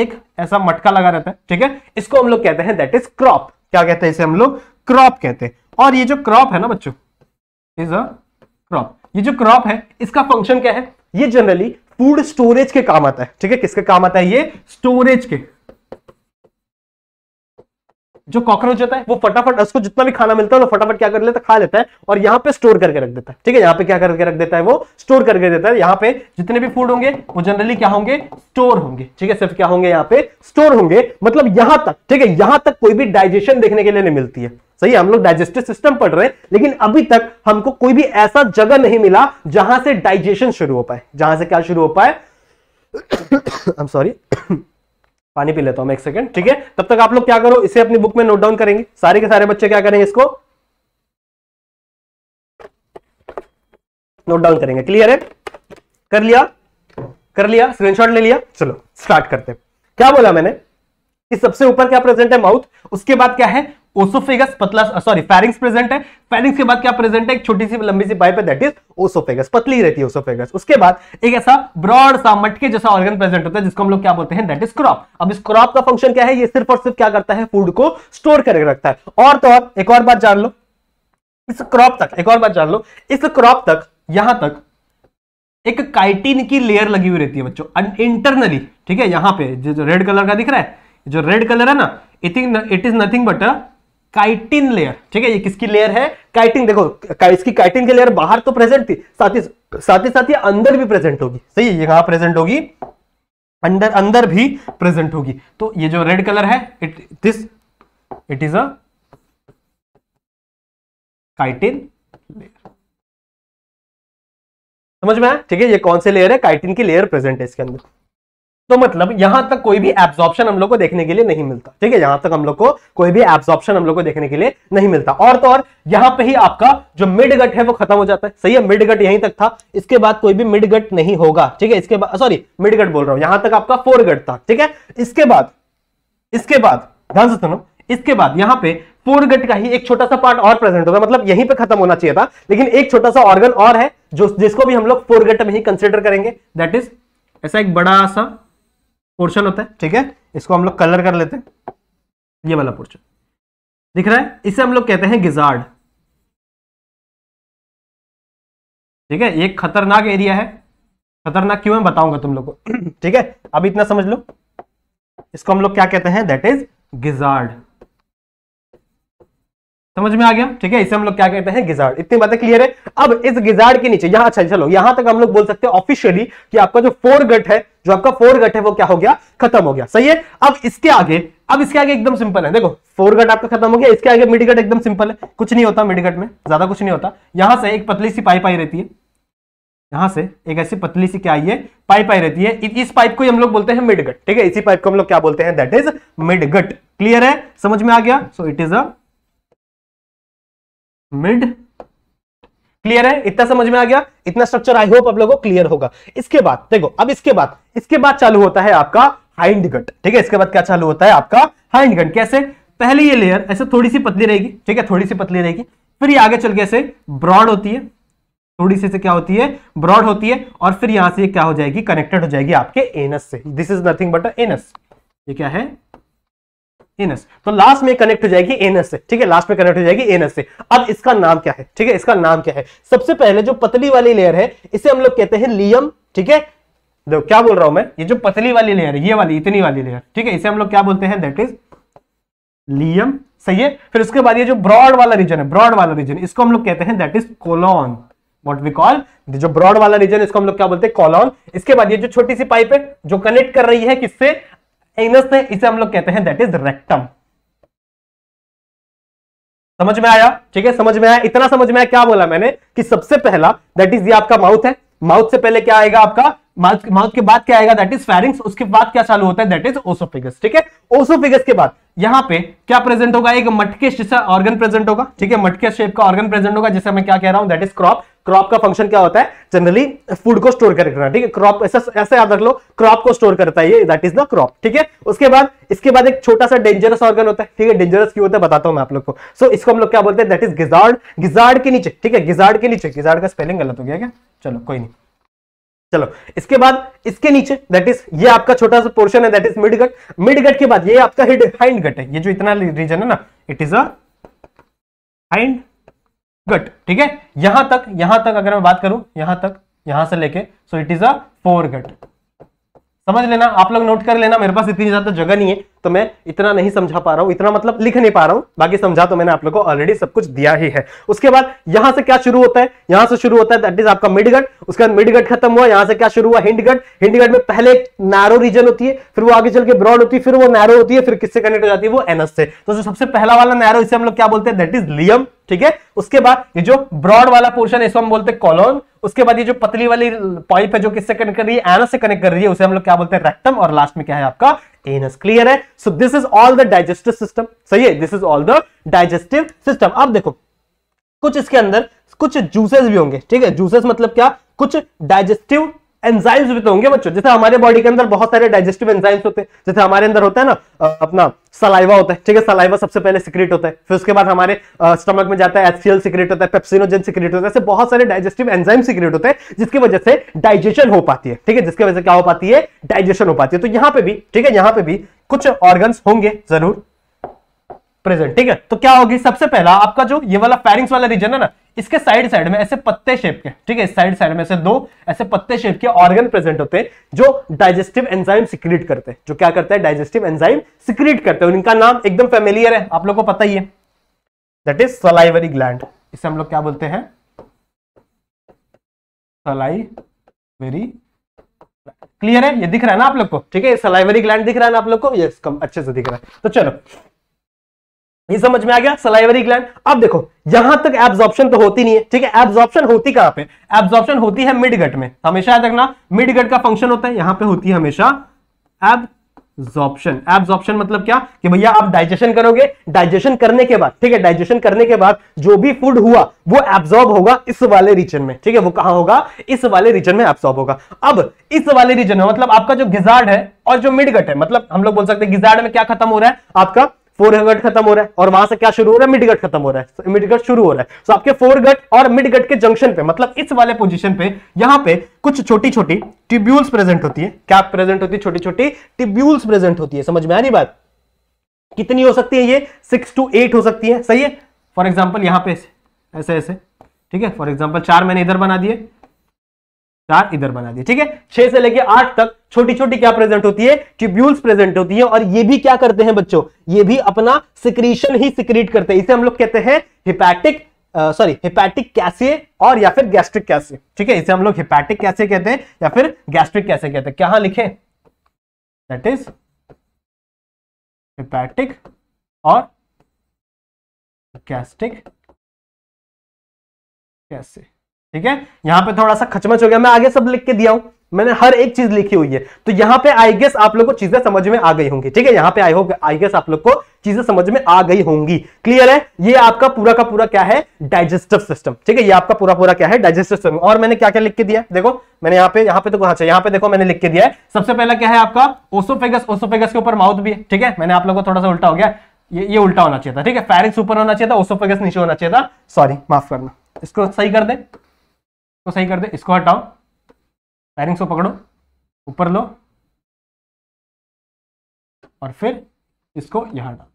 एक ऐसा मटका लगा रहता है ठीक है इसको हम लोग कहते हैं दैट इज क्रॉप क्या कहते हैं इसे हम लोग क्रॉप कहते हैं और ये जो क्रॉप है ना बच्चों इज अ क्रॉप ये जो क्रॉप है इसका फंक्शन क्या है ये जनरली फूड स्टोरेज के काम आता है ठीक है किसके काम आता है ये स्टोरेज के जो कॉकरोच होता है वो फटाफट उसको जितना भी खाना मिलता है वो फटाफट क्या कर लेता है खा लेता है और यहाँ पे स्टोर करके रख देता है ठीक है यहाँ पे क्या करके रख देता है वो स्टोर करके देता है यहाँ पे जितने भी फूड होंगे वो जनरली क्या होंगे स्टोर होंगे ठीक है सिर्फ क्या होंगे यहाँ पे स्टोर होंगे मतलब यहां तक ठीक है यहां तक कोई भी डाइजेशन देखने के लिए नहीं मिलती है सही है हम लोग डाइजेस्टिव सिस्टम पढ़ रहे हैं लेकिन अभी तक हमको कोई भी ऐसा जगह नहीं मिला जहां से डाइजेशन शुरू हो पाए जहां से क्या शुरू हो पाए आई एम सॉरी पानी पी लेता हूं मैं एक सेकंड ठीक है तब तक आप लोग क्या करो इसे अपनी बुक में नोट डाउन करेंगे सारे के सारे बच्चे क्या करेंगे इसको नोट डाउन करेंगे क्लियर है कर लिया कर लिया स्क्रीनशॉट ले लिया चलो स्टार्ट करते हैं क्या बोला मैंने कि सबसे ऊपर क्या प्रेजेंट है माउथ उसके बाद क्या है ओसोफेगस पतला सॉरी फेरिंग्स प्रेजेंट है फेरिंग्स के बाद क्या प्रेजेंट है एक छोटी सी लंबी सी पाइप है दैट इज ओसोफेगस पतली रहती है ओसोफेगस उसके बाद एक ऐसा ब्रॉड सा मटके जैसा ऑर्गन प्रेजेंट होता है जिसको हम लोग क्या बोलते हैं दैट इज क्रॉप अब इस क्रॉप का फंक्शन क्या है ये सिर्फ और सिर्फ क्या करता है फूड को स्टोर करके रखता है और तो और एक और बात जान लो इस क्रॉप तक एक और बात जान लो इस क्रॉप तक यहां तक एक काइटिन की लेयर लगी हुई रहती है बच्चों इंटरनली ठीक है यहां पे जो रेड कलर का दिख रहा है जो रेड कलर है ना it is nothing but a chitin layer ठीक है ये किसकी लेयर है काइटिन देखो का, इसकी काइटिन की लेयर बाहर तो प्रेजेंट थी साथ ही साथ ही साथ ही अंदर भी प्रेजेंट होगी सही है ये यहाँ प्रेजेंट होगी अंदर अंदर भी प्रेजेंट होगी तो ये जो रेड कलर है
it this it is a chitin layer समझ में आया ठीक है ये कौन से लेयर है
काइटिन की लेयर प्रेजेंट है इसके अंदर तो मतलब यहां तक कोई भी एब्जॉर्प्शन हम लोग को देखने के लिए नहीं मिलता ठीक है यहां तक हम लोग को कोई भी एब्जॉर्प्शन हम लोग को देखने के लिए नहीं मिलता और तो और यहां पे ही आपका जो मिड गट है वो खत्म हो जाता है सही है मिड गट यहीं तक था इसके बाद कोई भी मिड गट नहीं होगा ठीक है इसके बाद सॉरी मिड गट बोल रहा हूं यहां तक आपका फोर गट था ठीक है इसके बाद इसके बाद ध्यान से सुनो इसके बाद यहां पे फोरगट का ही एक छोटा सा पार्ट और प्रेजेंट होता है मतलब यहीं पे खत्म होना चाहिए था लेकिन एक छोटा सा ऑर्गन और है जो जिसको भी हम लोग फोरगट में ही कंसिडर करेंगे दैट इज ऐसा एक बड़ा सा पोर्शन होता है ठीक है इसको हम लोग कलर कर लेते हैं
ये वाला पोर्शन दिख रहा है इसे हम लोग कहते हैं गिजार्ड ठीक है ये खतरनाक एरिया है खतरनाक क्यों है बताऊंगा तुम लोग को ठीक है अब इतना समझ लो इसको हम लोग क्या कहते हैं दैट
इज गिजार्ड समझ में आ गया ठीक है इसे हम लोग क्या कहते हैं गिजार्ड इतनी बातें क्लियर है अब इस गिजार्ड के नीचे यहां अच्छा चलो यहां तक हम लोग बोल सकते हैं ऑफिशियली कि आपका जो फोर गट है जो आपका फोर गट है वो क्या हो गया खत्म हो गया सही है अब इसके आगे अब इसके आगे एकदम सिंपल है देखो फोर गट आपका खत्म हो गया इसके आगे मिडगट एकदम सिंपल है कुछ नहीं होता मिडगट में ज्यादा कुछ नहीं होता यहां से एक पतली सी पाइप आई रहती है यहां से एक ऐसी पतली सी क्या आई है पाइप आई रहती है इस पाइप को हम लोग बोलते हैं मिडगट ठीक है इसी पाइप को हम लोग क्या बोलते हैं दैट इज मिडगट क्लियर है समझ में आ गया so it is a mid clear है इतना समझ में आ गया इतना स्ट्रक्चर आई होप आप लोगों को क्लियर होगा इसके बाद देखो अब इसके बाद इसके बाद चालू होता है आपका हाइंड गट ठीक है इसके बाद क्या चालू होता है आपका हाइंड गट कैसे पहले ये लेयर ऐसे थोड़ी सी पतली रहेगी ठीक है थोड़ी सी पतली रहेगी फिर ये आगे चल के ऐसे ब्रॉड होती है थोड़ी सी क्या होती है ब्रॉड होती है और फिर यहां से क्या हो जाएगी कनेक्टेड हो जाएगी आपके एनस से this is nothing but anus ये क्या है एनएस तो लास्ट में कनेक्ट हो जाएगी एनएस से ठीक है लास्ट में कनेक्ट हो जाएगी एनएस से अब इसका नाम क्या है ठीक है इसका नाम क्या है सबसे पहले जो पतली वाली लेयर है इसे हम लोग कहते हैं लियम ठीक है देखो क्या बोल रहा हूं मैं ये जो पतली वाली लेयर है ये वाली इतनी वाली लेयर ठीक है इसे हम लोग क्या बोलते हैं दैट इज लियम सही है फिर उसके बाद ये जो ब्रॉड वाला रीजन है ब्रॉड वाला रीजन इसको हम लोग कहते हैं that is colon what we call जो ब्रॉड वाला रीजन इसको हम लोग क्या बोलते हैं कॉलॉन इसके बाद ये जो छोटी सी पाइप है जो कनेक्ट कर रही है किससे एनस है इसे हम लोग कहते हैं दैट इज रेक्टम समझ में आया ठीक है समझ में आया इतना समझ में आया क्या बोला मैंने कि सबसे पहला दैट इज ये आपका माउथ है माउथ से पहले क्या आएगा आपका माउथ माउथ के बाद क्या आएगा दैट इज फेरिंग्स उसके बाद क्या चालू होता है दैट इज ओसोफिगस ठीक है ओसोफिगस के बाद यहां पे क्या प्रेजेंट होगा एक मटके जैसा ऑर्गन प्रेजेंट होगा ठीक है मटके शेप का ऑर्गन प्रेजेंट होगा जैसे मैं क्या कह रहा हूं दैट इज क्रॉप क्रॉप का फंक्शन क्या होता है जनरली फूड को स्टोर करना ठीक है क्रॉप ऐसा ऐसा याद रख लो क्रॉप को स्टोर करता है ये दैट इज द क्रॉप ठीक है उसके बाद इसके बाद एक छोटा सा डेंजरस ऑर्गन होता है ठीक है डेंजरस क्यों होता है बताता हूं मैं आप लोग को सो so, इसको हम लोग क्या बोलते हैं दैट इज गिजार्ड गिजार्ड के नीचे ठीक है गिजार्ड के नीचे गिजार्ड का स्पेलिंग गलत हो गया क्या चलो कोई नहीं चलो इसके बाद इसके नीचे दैट इज ये आपका छोटा सा पोर्शन है that is midgut midgut के बाद ये आपका हिड हाइंड गट है ये जो इतना रीजन है ना it is a hindgut ठीक है यहां तक यहां तक अगर मैं बात करूं यहां तक यहां से लेके so it is a foregut समझ लेना आप लोग नोट कर लेना मेरे पास इतनी ज्यादा जगह नहीं है तो मैं इतना नहीं समझा पा रहा हूं इतना मतलब लिख नहीं पा रहा हूं बाकी समझा तो मैंने आप लोगों को ऑलरेडी सब कुछ दिया ही है उसके बाद यहां से क्या शुरू होता है यहां से शुरू होता है दैट इज आपका मिडगट उसके बाद मिडगट खत्म हुआ यहां से क्या शुरू हुआ हिंडगट हिंडगट में पहले एक नैरो रीजन होती है फिर वो आगे चल के ब्रॉड होती है फिर वो नैरो होती है फिर किससे कनेक्ट हो जाती है वो एनस से तो जो सबसे पहला वाला नैरो इसे हम लोग क्या बोलते हैं दैट इज लियम ठीक है उसके बाद ये जो ब्रॉड वाला पोर्शन है इसको हम बोलते हैं कॉलोन उसके बाद ये जो पतली वाली पाइप है जो किससे कनेक्ट कर रही है एनस से कनेक्ट कर रही है उसे हम लोग क्या बोलते हैं रेक्टम और लास्ट में क्या है आपका एनस क्लियर है so this is all the digestive system सही है this is all the digestive system अब देखो कुछ इसके अंदर कुछ जूसेस भी होंगे ठीक है जूसेस मतलब क्या कुछ डाइजेस्टिव एंजाइम्स भी तो होंगे बच्चों जैसे हमारे बॉडी के अंदर बहुत सारे डाइजेस्टिव एंजाइम्स होते हैं जैसे हमारे अंदर होता है ना अपना सलाइवा होता है ठीक है सलाइवा सबसे पहले सिक्रेट होता है फिर उसके बाद हमारे स्टमक में जाता है एचसीएल सिक्रेट होता है पेप्सिनोजन सिक्रेट होता है ऐसे बहुत सारे डाइजेस्टिव एंजाइम सिक्रेट होते हैं जिसकी वजह से डाइजेशन हो पाती है ठीक है जिसकी वजह से क्या हो पाती है डाइजेशन हो पाती है तो यहाँ पे भी ठीक है यहाँ पे भी कुछ ऑर्गन होंगे जरूर प्रेजेंट ठीक है तो क्या होगी सबसे पहला आपका जो ये वाला पैरिंग्स वाला रीजन है ना इसके साइड साइड में ऐसे पत्ते शेप के ठीक है साइड साइड में ऐसे दो ऐसे पत्ते शेप के ऑर्गन प्रेजेंट होते हैं जो डाइजेस्टिव एंजाइम सिक्रीट करते हैं जो क्या करते हैं डाइजेस्टिव एंजाइम सिक्रीट करते हैं इनका नाम एकदम फेमिलियर है आप लोग को पता ही है दैट इज सलाइवरी ग्लैंड इसे हम लोग क्या बोलते हैं सलाइवरी क्लियर है ये दिख रहा है ना आप लोग को ठीक है सलाइवरी ग्लैंड दिख रहा है ना आप लोग को यस कम अच्छे से दिख रहा है तो चलो ये समझ में आ गया सलाइवरी ग्लैंड अब देखो यहां तक एब्जॉर्प्शन तो होती नहीं है ठीक है एब्जॉर्प्शन होती कहां पे एब्जॉर्प्शन होती है मिड गट में हमेशा याद रखना मिड गट का फंक्शन होता है यहां पे होती है हमेशा एब्जॉर्प्शन एब्जॉर्प्शन मतलब क्या कि भैया आप डाइजेशन करोगे डाइजेशन करने के बाद ठीक है डाइजेशन करने के बाद जो भी फूड हुआ वो एब्जॉर्ब होगा इस वाले रीजन में ठीक है वो कहां होगा इस वाले रीजन में एब्जॉर्ब होगा अब इस वाले रीजन में मतलब आपका जो गिजार्ड है और जो मिडगट है मतलब हम लोग बोल सकते हैं गिजार्ड में क्या खत्म हो रहा है आपका फोर गट खत्म हो रहा है और वहां से क्या शुरू हो रहा है मिडगट खत्म हो रहा है so, मिडगट शुरू हो रहा है सो आपके फोर गट और मिडगट के जंक्शन पे मतलब इस वाले पोजीशन पे यहाँ पे कुछ छोटी छोटी टिब्यूल्स प्रेजेंट होती है क्या प्रेजेंट होती है छोटी छोटी टिब्यूल्स प्रेजेंट होती है समझ में आ रही बात कितनी हो सकती है ये सिक्स टू एट हो सकती है सही है फॉर एग्जाम्पल यहाँ पे ऐसे ऐसे ठीक है फॉर एग्जाम्पल चार मैंने इधर बना दिए चार इधर बना दिए ठीक है छह से लेके आठ तक छोटी छोटी क्या प्रेजेंट होती है ट्यूब्यूल्स प्रेजेंट होती है और ये भी क्या करते हैं बच्चों ये भी अपना सिक्रीशन ही सिक्रीट करते हैं इसे हम लोग कहते हैं हिपैटिक सॉरी हिपैटिक कैसे और या फिर गैस्ट्रिक कैसे ठीक है इसे हम लोग हिपैटिक कैसे कहते हैं या फिर गैस्ट्रिक
कैसे कहते हैं क्या लिखे दैट इज हिपैटिक और गैस्ट्रिक कैसे ठीक है यहां पे थोड़ा सा खचमच हो गया मैं आगे सब लिख के दिया हूं मैंने हर
एक चीज लिखी हुई है तो यहाँ पे आई गेस आप लोग को चीजें समझ में आ गई होंगी ठीक है यहां पे आई हो आई गेस आप लोग को चीजें समझ में आ गई होंगी क्लियर है ये आपका पूरा का पूरा क्या है डाइजेस्टिव सिस्टम ठीक है ये आपका पूरा पूरा क्या है डाइजेस्टिव सिस्टम और मैंने क्या क्या लिख के दिया देखो मैंने यहाँ पे यहाँ पे तो कहा यहाँ पे देखो मैंने लिख के दिया है सबसे पहला क्या है आपका ओसोफेगस ओसोफेगस के ऊपर माउथ भी है ठीक है मैंने आप लोग को थोड़ा सा उल्टा हो गया ये ये उल्टा होना चाहिए था ठीक है फैरिक्स ऊपर होना चाहिए था ओसोफेगस नीचे होना चाहिए था सॉरी माफ करना
इसको सही कर दे इसको तो सही कर दे इसको हटाओ पैरिंग्स को पकड़ो ऊपर लो और फिर इसको यहां डाल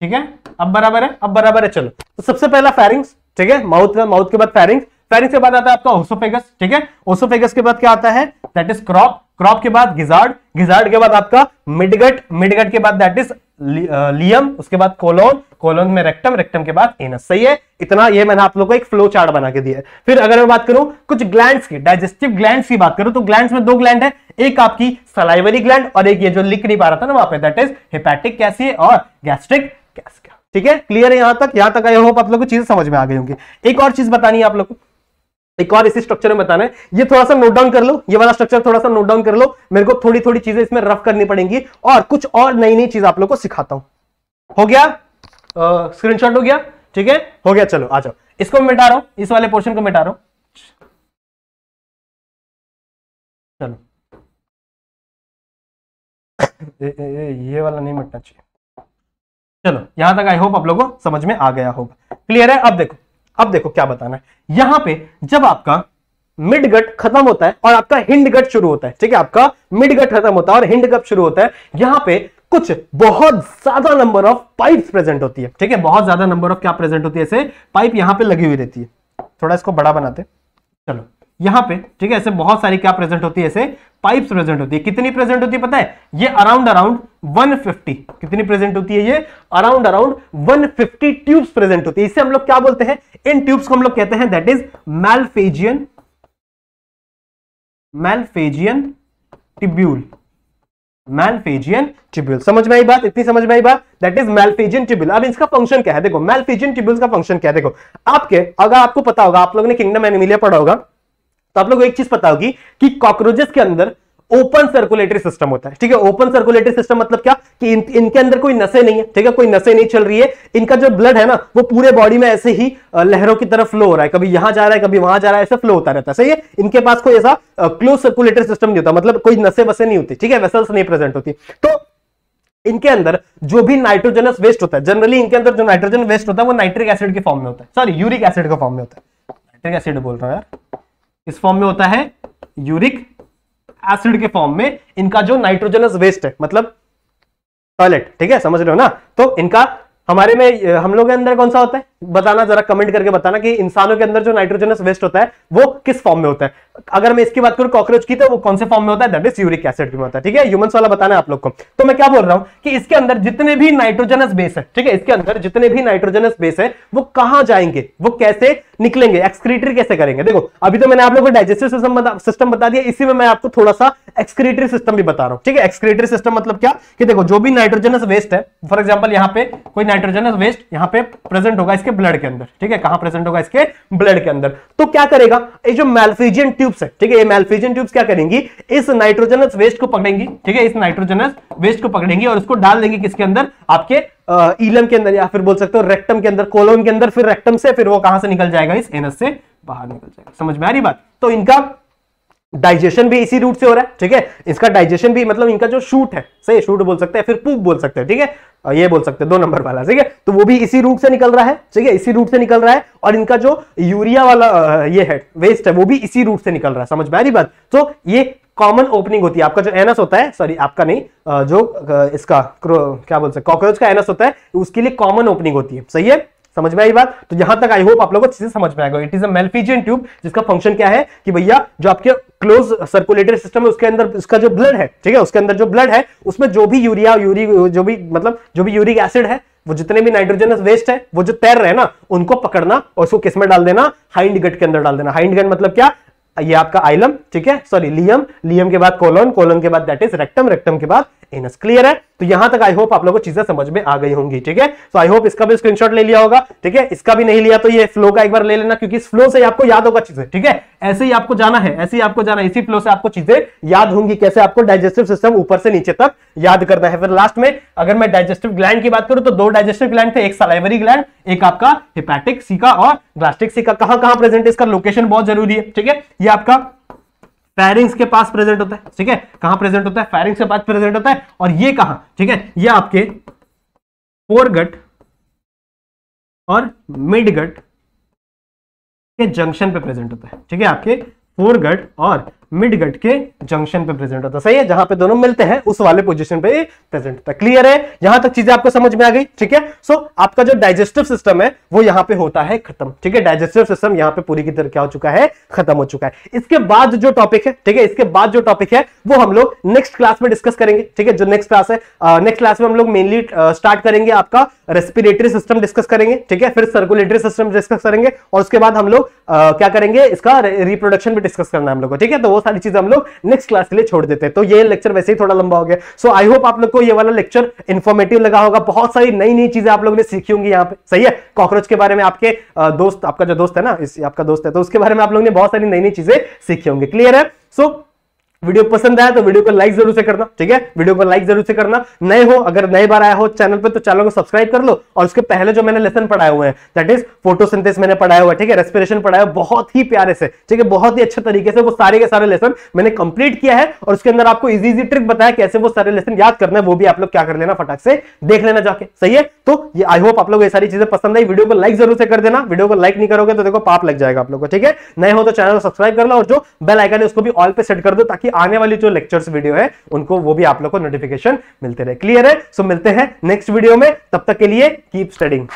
ठीक है अब बराबर है अब बराबर है चलो
तो सबसे पहला फेरिंग्स ठीक है माउथ माउथ के बाद फेरिंग्स फेरिंग्स के बाद आता है आपका ओसोफेगस ठीक है ओसोफेगस के बाद क्या आता है दैट इज क्रॉप क्रॉप के बाद गिजार्ड गिजार्ड के बाद आपका मिडगट मिडगट के बाद दैट इज लियम उसके बाद कोलोन कोलोन में रेक्टम रेक्टम के बाद एनस सही है इतना ये मैंने आप लोग को एक फ्लो चार्ट बना के दिया है फिर अगर मैं बात करूं कुछ ग्लैंड की डाइजेस्टिव ग्लैंड की बात करूं तो ग्लैंड में दो ग्लैंड है एक आपकी सलाइवरी ग्लैंड और एक ये जो लिख नहीं पा रहा था ना वहां पर दैट इज हिपैटिक कैसी और गैस्ट्रिक कैसे ठीक है क्लियर है यहां तक यहां तक आई होप आप लोग को चीजें समझ में आ गई होंगी एक और चीज बतानी है आप लोग को एक और इसी स्ट्रक्चर में बताना है ये थोड़ा सा नोट डाउन कर लो ये वाला स्ट्रक्चर थोड़ा सा नोट डाउन कर लो मेरे को थोड़ी थोड़ी चीजें इसमें रफ करनी पड़ेंगी और कुछ और नई नई चीज आप लोग को सिखाता हूं हो गया स्क्रीन हो गया ठीक
है हो गया चलो आ जाओ इसको मिटा रहा हूं इस वाले पोर्शन को मिटा रहा हूं चलो ए, ए, ये वाला नहीं मिटना चाहिए चलो यहां तक आई होप आप लोगों को समझ में आ गया होगा
क्लियर है अब देखो अब देखो क्या बताना है यहां पे जब आपका मिड गट खत्म होता है और आपका हिंड गट शुरू होता है ठीक है आपका मिड गट खत्म होता है और हिंड गट शुरू होता है यहां पे कुछ बहुत ज्यादा नंबर ऑफ पाइप प्रेजेंट होती है ठीक है बहुत ज्यादा नंबर ऑफ क्या प्रेजेंट होती है ऐसे पाइप यहां पे लगी हुई रहती है थोड़ा इसको बड़ा बनाते चलो यहां पे ठीक है ऐसे बहुत सारी क्या प्रेजेंट होती है ऐसे पाइप्स प्रेजेंट होती है कितनी प्रेजेंट होती है पता है ये अराउंड अराउंड 150 कितनी प्रेजेंट होती है ये अराउंड अराउंड 150 ट्यूब्स प्रेजेंट होती है इसे हम लोग क्या बोलते हैं इन ट्यूब्स को हम लोग कहते हैं that is malpighian malpighian tubule malpighian tubule समझ में आई बात इतनी समझ में आई बात दैट इज मैलफेजियन टिब्यूल अब इसका फंक्शन क्या है देखो मैलफेजियन टिब्यूल का फंक्शन क्या है देखो आपके अगर आपको पता होगा आप लोगों ने किंगडम एनिमिलिया पढ़ा होगा तो आप लोग एक चीज पता होगी कि कॉकरोचेस के अंदर ओपन सर्कुलेटरी सिस्टम होता है ठीक है ओपन सर्कुलेटरी सिस्टम मतलब क्या कि इन, इनके अंदर कोई नशे नहीं है ठीक है कोई नशे नहीं चल रही है इनका जो ब्लड है ना वो पूरे बॉडी में ऐसे ही लहरों की तरफ फ्लो हो रहा है कभी यहां जा रहा है कभी वहां जा रहा है ऐसे फ्लो होता रहता है सही है इनके पास कोई ऐसा क्लोज सर्कुलेटरी सिस्टम नहीं होता मतलब कोई नशे वसे नहीं होती ठीक है वेसल्स नहीं प्रेजेंट होती तो इनके अंदर जो भी नाइट्रोजनस वेस्ट होता है जनरली इनके अंदर जो नाइट्रोजन वेस्ट होता है वो नाइट्रिक एसिड के फॉर्म में होता है सॉरी यूरिक एसिड के फॉर्म में होता है नाइट्रिक एसिड बोल रहा हूं यार किस फॉर्म में होता है यूरिक एसिड के फॉर्म में इनका जो नाइट्रोजनस वेस्ट है मतलब टॉयलेट ठीक है समझ रहे हो ना तो इनका हमारे में हम लोग के अंदर कौन सा होता है बताना जरा कमेंट करके बताना कि इंसानों के अंदर जो नाइट्रोजनस वेस्ट होता है वो किस फॉर्म में होता है अगर मैं इसकी बात करूं कॉकरोच की तो वो कौन से फॉर्म में होता है दैट इज यूरिक एसिड में होता है ठीक है ह्यूमंस वाला बताना है आप लोग को तो मैं क्या बोल रहा हूं कि इसके अंदर जितने भी नाइट्रोजनस बेस है ठीक है इसके अंदर जितने भी नाइट्रोजनस बेस है वो कहां जाएंगे वो कैसे निकलेंगे एक्सक्रीटरी कैसे करेंगे देखो अभी तो मैंने आप लोग को डाइजेस्टिव सिस्टम सिस्टम बता दिया इसी में मैं आपको थोड़ा सा एक्सक्रीटरी सिस्टम भी बता रहा हूं ठीक है एक्सक्रीटरी सिस्टम मतलब क्या कि देखो जो भी नाइट्रोजनस वेस्ट है फॉर एग्जाम्पल यहाँ पे कोई नाइट्रोजनस वेस्ट यहाँ पे प्रेजेंट होगा इसके ब्लड के अंदर ठीक है कहां प्रेजेंट होगा इसके ब्लड के अंदर तो क्या करेगा ये जो मेल्फिजियन ट्यूब्स है ठीक है ये मेल्फिजियन ट्यूब्स क्या करेंगी इस नाइट्रोजनस वेस्ट को पकड़ेंगी ठीक है इस नाइट्रोजनस वेस्ट को पकड़ेंगी और इसको डाल देंगे किसके अंदर आपके ईलम के अंदर या फिर बोल सकते हो रेक्टम के अंदर कोलोन के अंदर फिर रेक्टम से फिर वो कहां से निकल जाएगा इस एनस से बाहर निकल जाएगा समझ में आ रही बात तो इनका डाइजेशन भी इसी रूट से हो रहा है ठीक है इसका डाइजेशन भी मतलब इनका जो शूट है सही शूट बोल सकते हैं फिर पूप बोल सकते हैं ठीक है ये बोल सकते हैं दो नंबर वाला ठीक है तो वो भी इसी रूट से निकल रहा है ठीक है इसी रूट से निकल रहा है और इनका जो यूरिया वाला ये है वेस्ट है वो भी इसी रूट से निकल रहा है समझ में आ रही बात तो ये कॉमन ओपनिंग होती है आपका जो एनस होता है सॉरी आपका नहीं जो इसका क्या बोल सकते कॉकरोच का एनस होता है उसके लिए कॉमन ओपनिंग होती है सही है समझ में आई बात तो यहां तक आई होप आप लोगों को चीजें समझ में आएगा it is a malpighian tube जिसका फंक्शन क्या है कि भैया जो आपके क्लोज सर्कुलेटरी सिस्टम है उसके अंदर उसका जो ब्लड है ठीक है उसके अंदर जो ब्लड है उसमें जो भी यूरिया यूरी जो भी मतलब जो भी यूरिक एसिड है वो जितने भी नाइट्रोजन वेस्ट है वो जो तैर रहे हैं ना उनको पकड़ना और उसको किस में डाल देना हाइंड गट के अंदर डाल देना हाइंड गट मतलब क्या ये आपका आइलम ठीक है सॉरी लियम लियम के बाद कोलोन कोलोन के बाद दैट इज रेक्टम रेक्टम के बाद एनस क्लियर है तो यहां तक आई होप आप लोगों को चीजें समझ में आ गई होंगी ठीक है सो आई होप इसका भी स्क्रीनशॉट ले लिया होगा ठीक है इसका भी नहीं लिया तो ये फ्लो का एक बार ले लेना क्योंकि इस फ्लो से आपको याद होगा चीजें ठीक है ऐसे ही आपको जाना है ऐसे ही आपको जाना है इसी फ्लो से आपको चीजें याद होंगी कैसे आपको डाइजेस्टिव सिस्टम ऊपर से नीचे तक याद करना है फिर लास्ट में अगर मैं डाइजेस्टिव ग्लैंड की बात करूं तो दो डाइजेस्टिव ग्लैंड थे एक सलाइवरी ग्लैंड एक आपका हिपैटिक सीका और ग्लास्टिक सीका कहां कहां प्रेजेंट इसका लोकेशन बहुत जरूरी है ठीक है ये आपका फेरिंग्स के पास प्रेजेंट होता है ठीक है कहां प्रेजेंट होता है फेरिंग्स के पास प्रेजेंट होता है और ये कहा
ठीक है ये आपके फोरगट और मिडगट के जंक्शन पे प्रेजेंट होता है ठीक है आपके फोरगट
और मिडगट के जंक्शन पे प्रेजेंट होता है सही है जहां पे दोनों मिलते हैं उस वाले पोजीशन पे प्रेजेंट होता है क्लियर है यहां तक चीजें आपको समझ में आ गई ठीक है सो so, आपका जो डाइजेस्टिव सिस्टम है वो यहां पे होता है खत्म ठीक है डाइजेस्टिव सिस्टम यहां पे पूरी की तरह क्या हो चुका है खत्म हो चुका है इसके बाद जो टॉपिक है ठीक है इसके बाद जो टॉपिक है वो हम लोग नेक्स्ट क्लास में डिस्कस करेंगे ठीक है जो नेक्स्ट क्लास है नेक्स्ट क्लास में हम लोग मेनली स्टार्ट करेंगे आपका रेस्पिरेटरी सिस्टम डिस्कस करेंगे ठीक है फिर सर्कुलेटरी सिस्टम डिस्कस करेंगे और उसके बाद हम लोग क्या करेंगे इसका रिप्रोडक्शन भी डिस्कस करना है हम लोग ठीक है तो वो सारी चीज हम लोग नेक्स्ट क्लास के लिए छोड़ देते हैं तो ये लेक्चर वैसे ही थोड़ा लंबा हो गया सो आई होप आप लोग को ये वाला लेक्चर इन्फॉर्मेटिव लगा होगा बहुत सारी नई नई चीजें आप लोग ने सीखी होंगी यहाँ पे सही है कॉकरोच के बारे में आपके दोस्त आपका जो दोस्त है ना इस आपका दोस्त है तो उसके बारे में आप लोग ने बहुत सारी नई नई चीजें सीखी होंगी क्लियर है सो so, वीडियो पसंद आया तो वीडियो को लाइक जरूर से करना ठीक है वीडियो को लाइक जरूर से करना नए हो अगर नए बार आया हो चैनल पर तो चैनल को सब्सक्राइब कर लो और उसके पहले जो मैंने लेसन पढ़ाए हुए हैं दैट इज फोटोसिंथेसिस मैंने पढ़ाया हुआ है ठीक है रेस्पिरेशन पढ़ाया बहुत ही प्यारे से ठीक है बहुत ही अच्छे तरीके से वो सारे के सारे लेसन मैंने कंप्लीट किया है और उसके अंदर आपको इजी इजी ट्रिक बताया कैसे वो सारे लेसन याद करना है वो भी आप लोग क्या कर लेना फटाक से देख लेना जाके सही है तो ये आई होप आप लोग ये सारी चीजें पसंद आई वीडियो को लाइक जरूर से कर देना वीडियो को लाइक नहीं करोगे तो देखो पाप लग जाएगा आप लोग को ठीक है नए हो तो चैनल को सब्सक्राइब कर लो और जो बेल आइकन है उसको भी ऑल पे सेट कर दो ताकि आने वाली जो लेक्चर्स वीडियो है उनको वो भी आप लोग को नोटिफिकेशन मिलते रहे क्लियर है सो मिलते हैं नेक्स्ट वीडियो में तब तक के लिए कीप स्टडिंग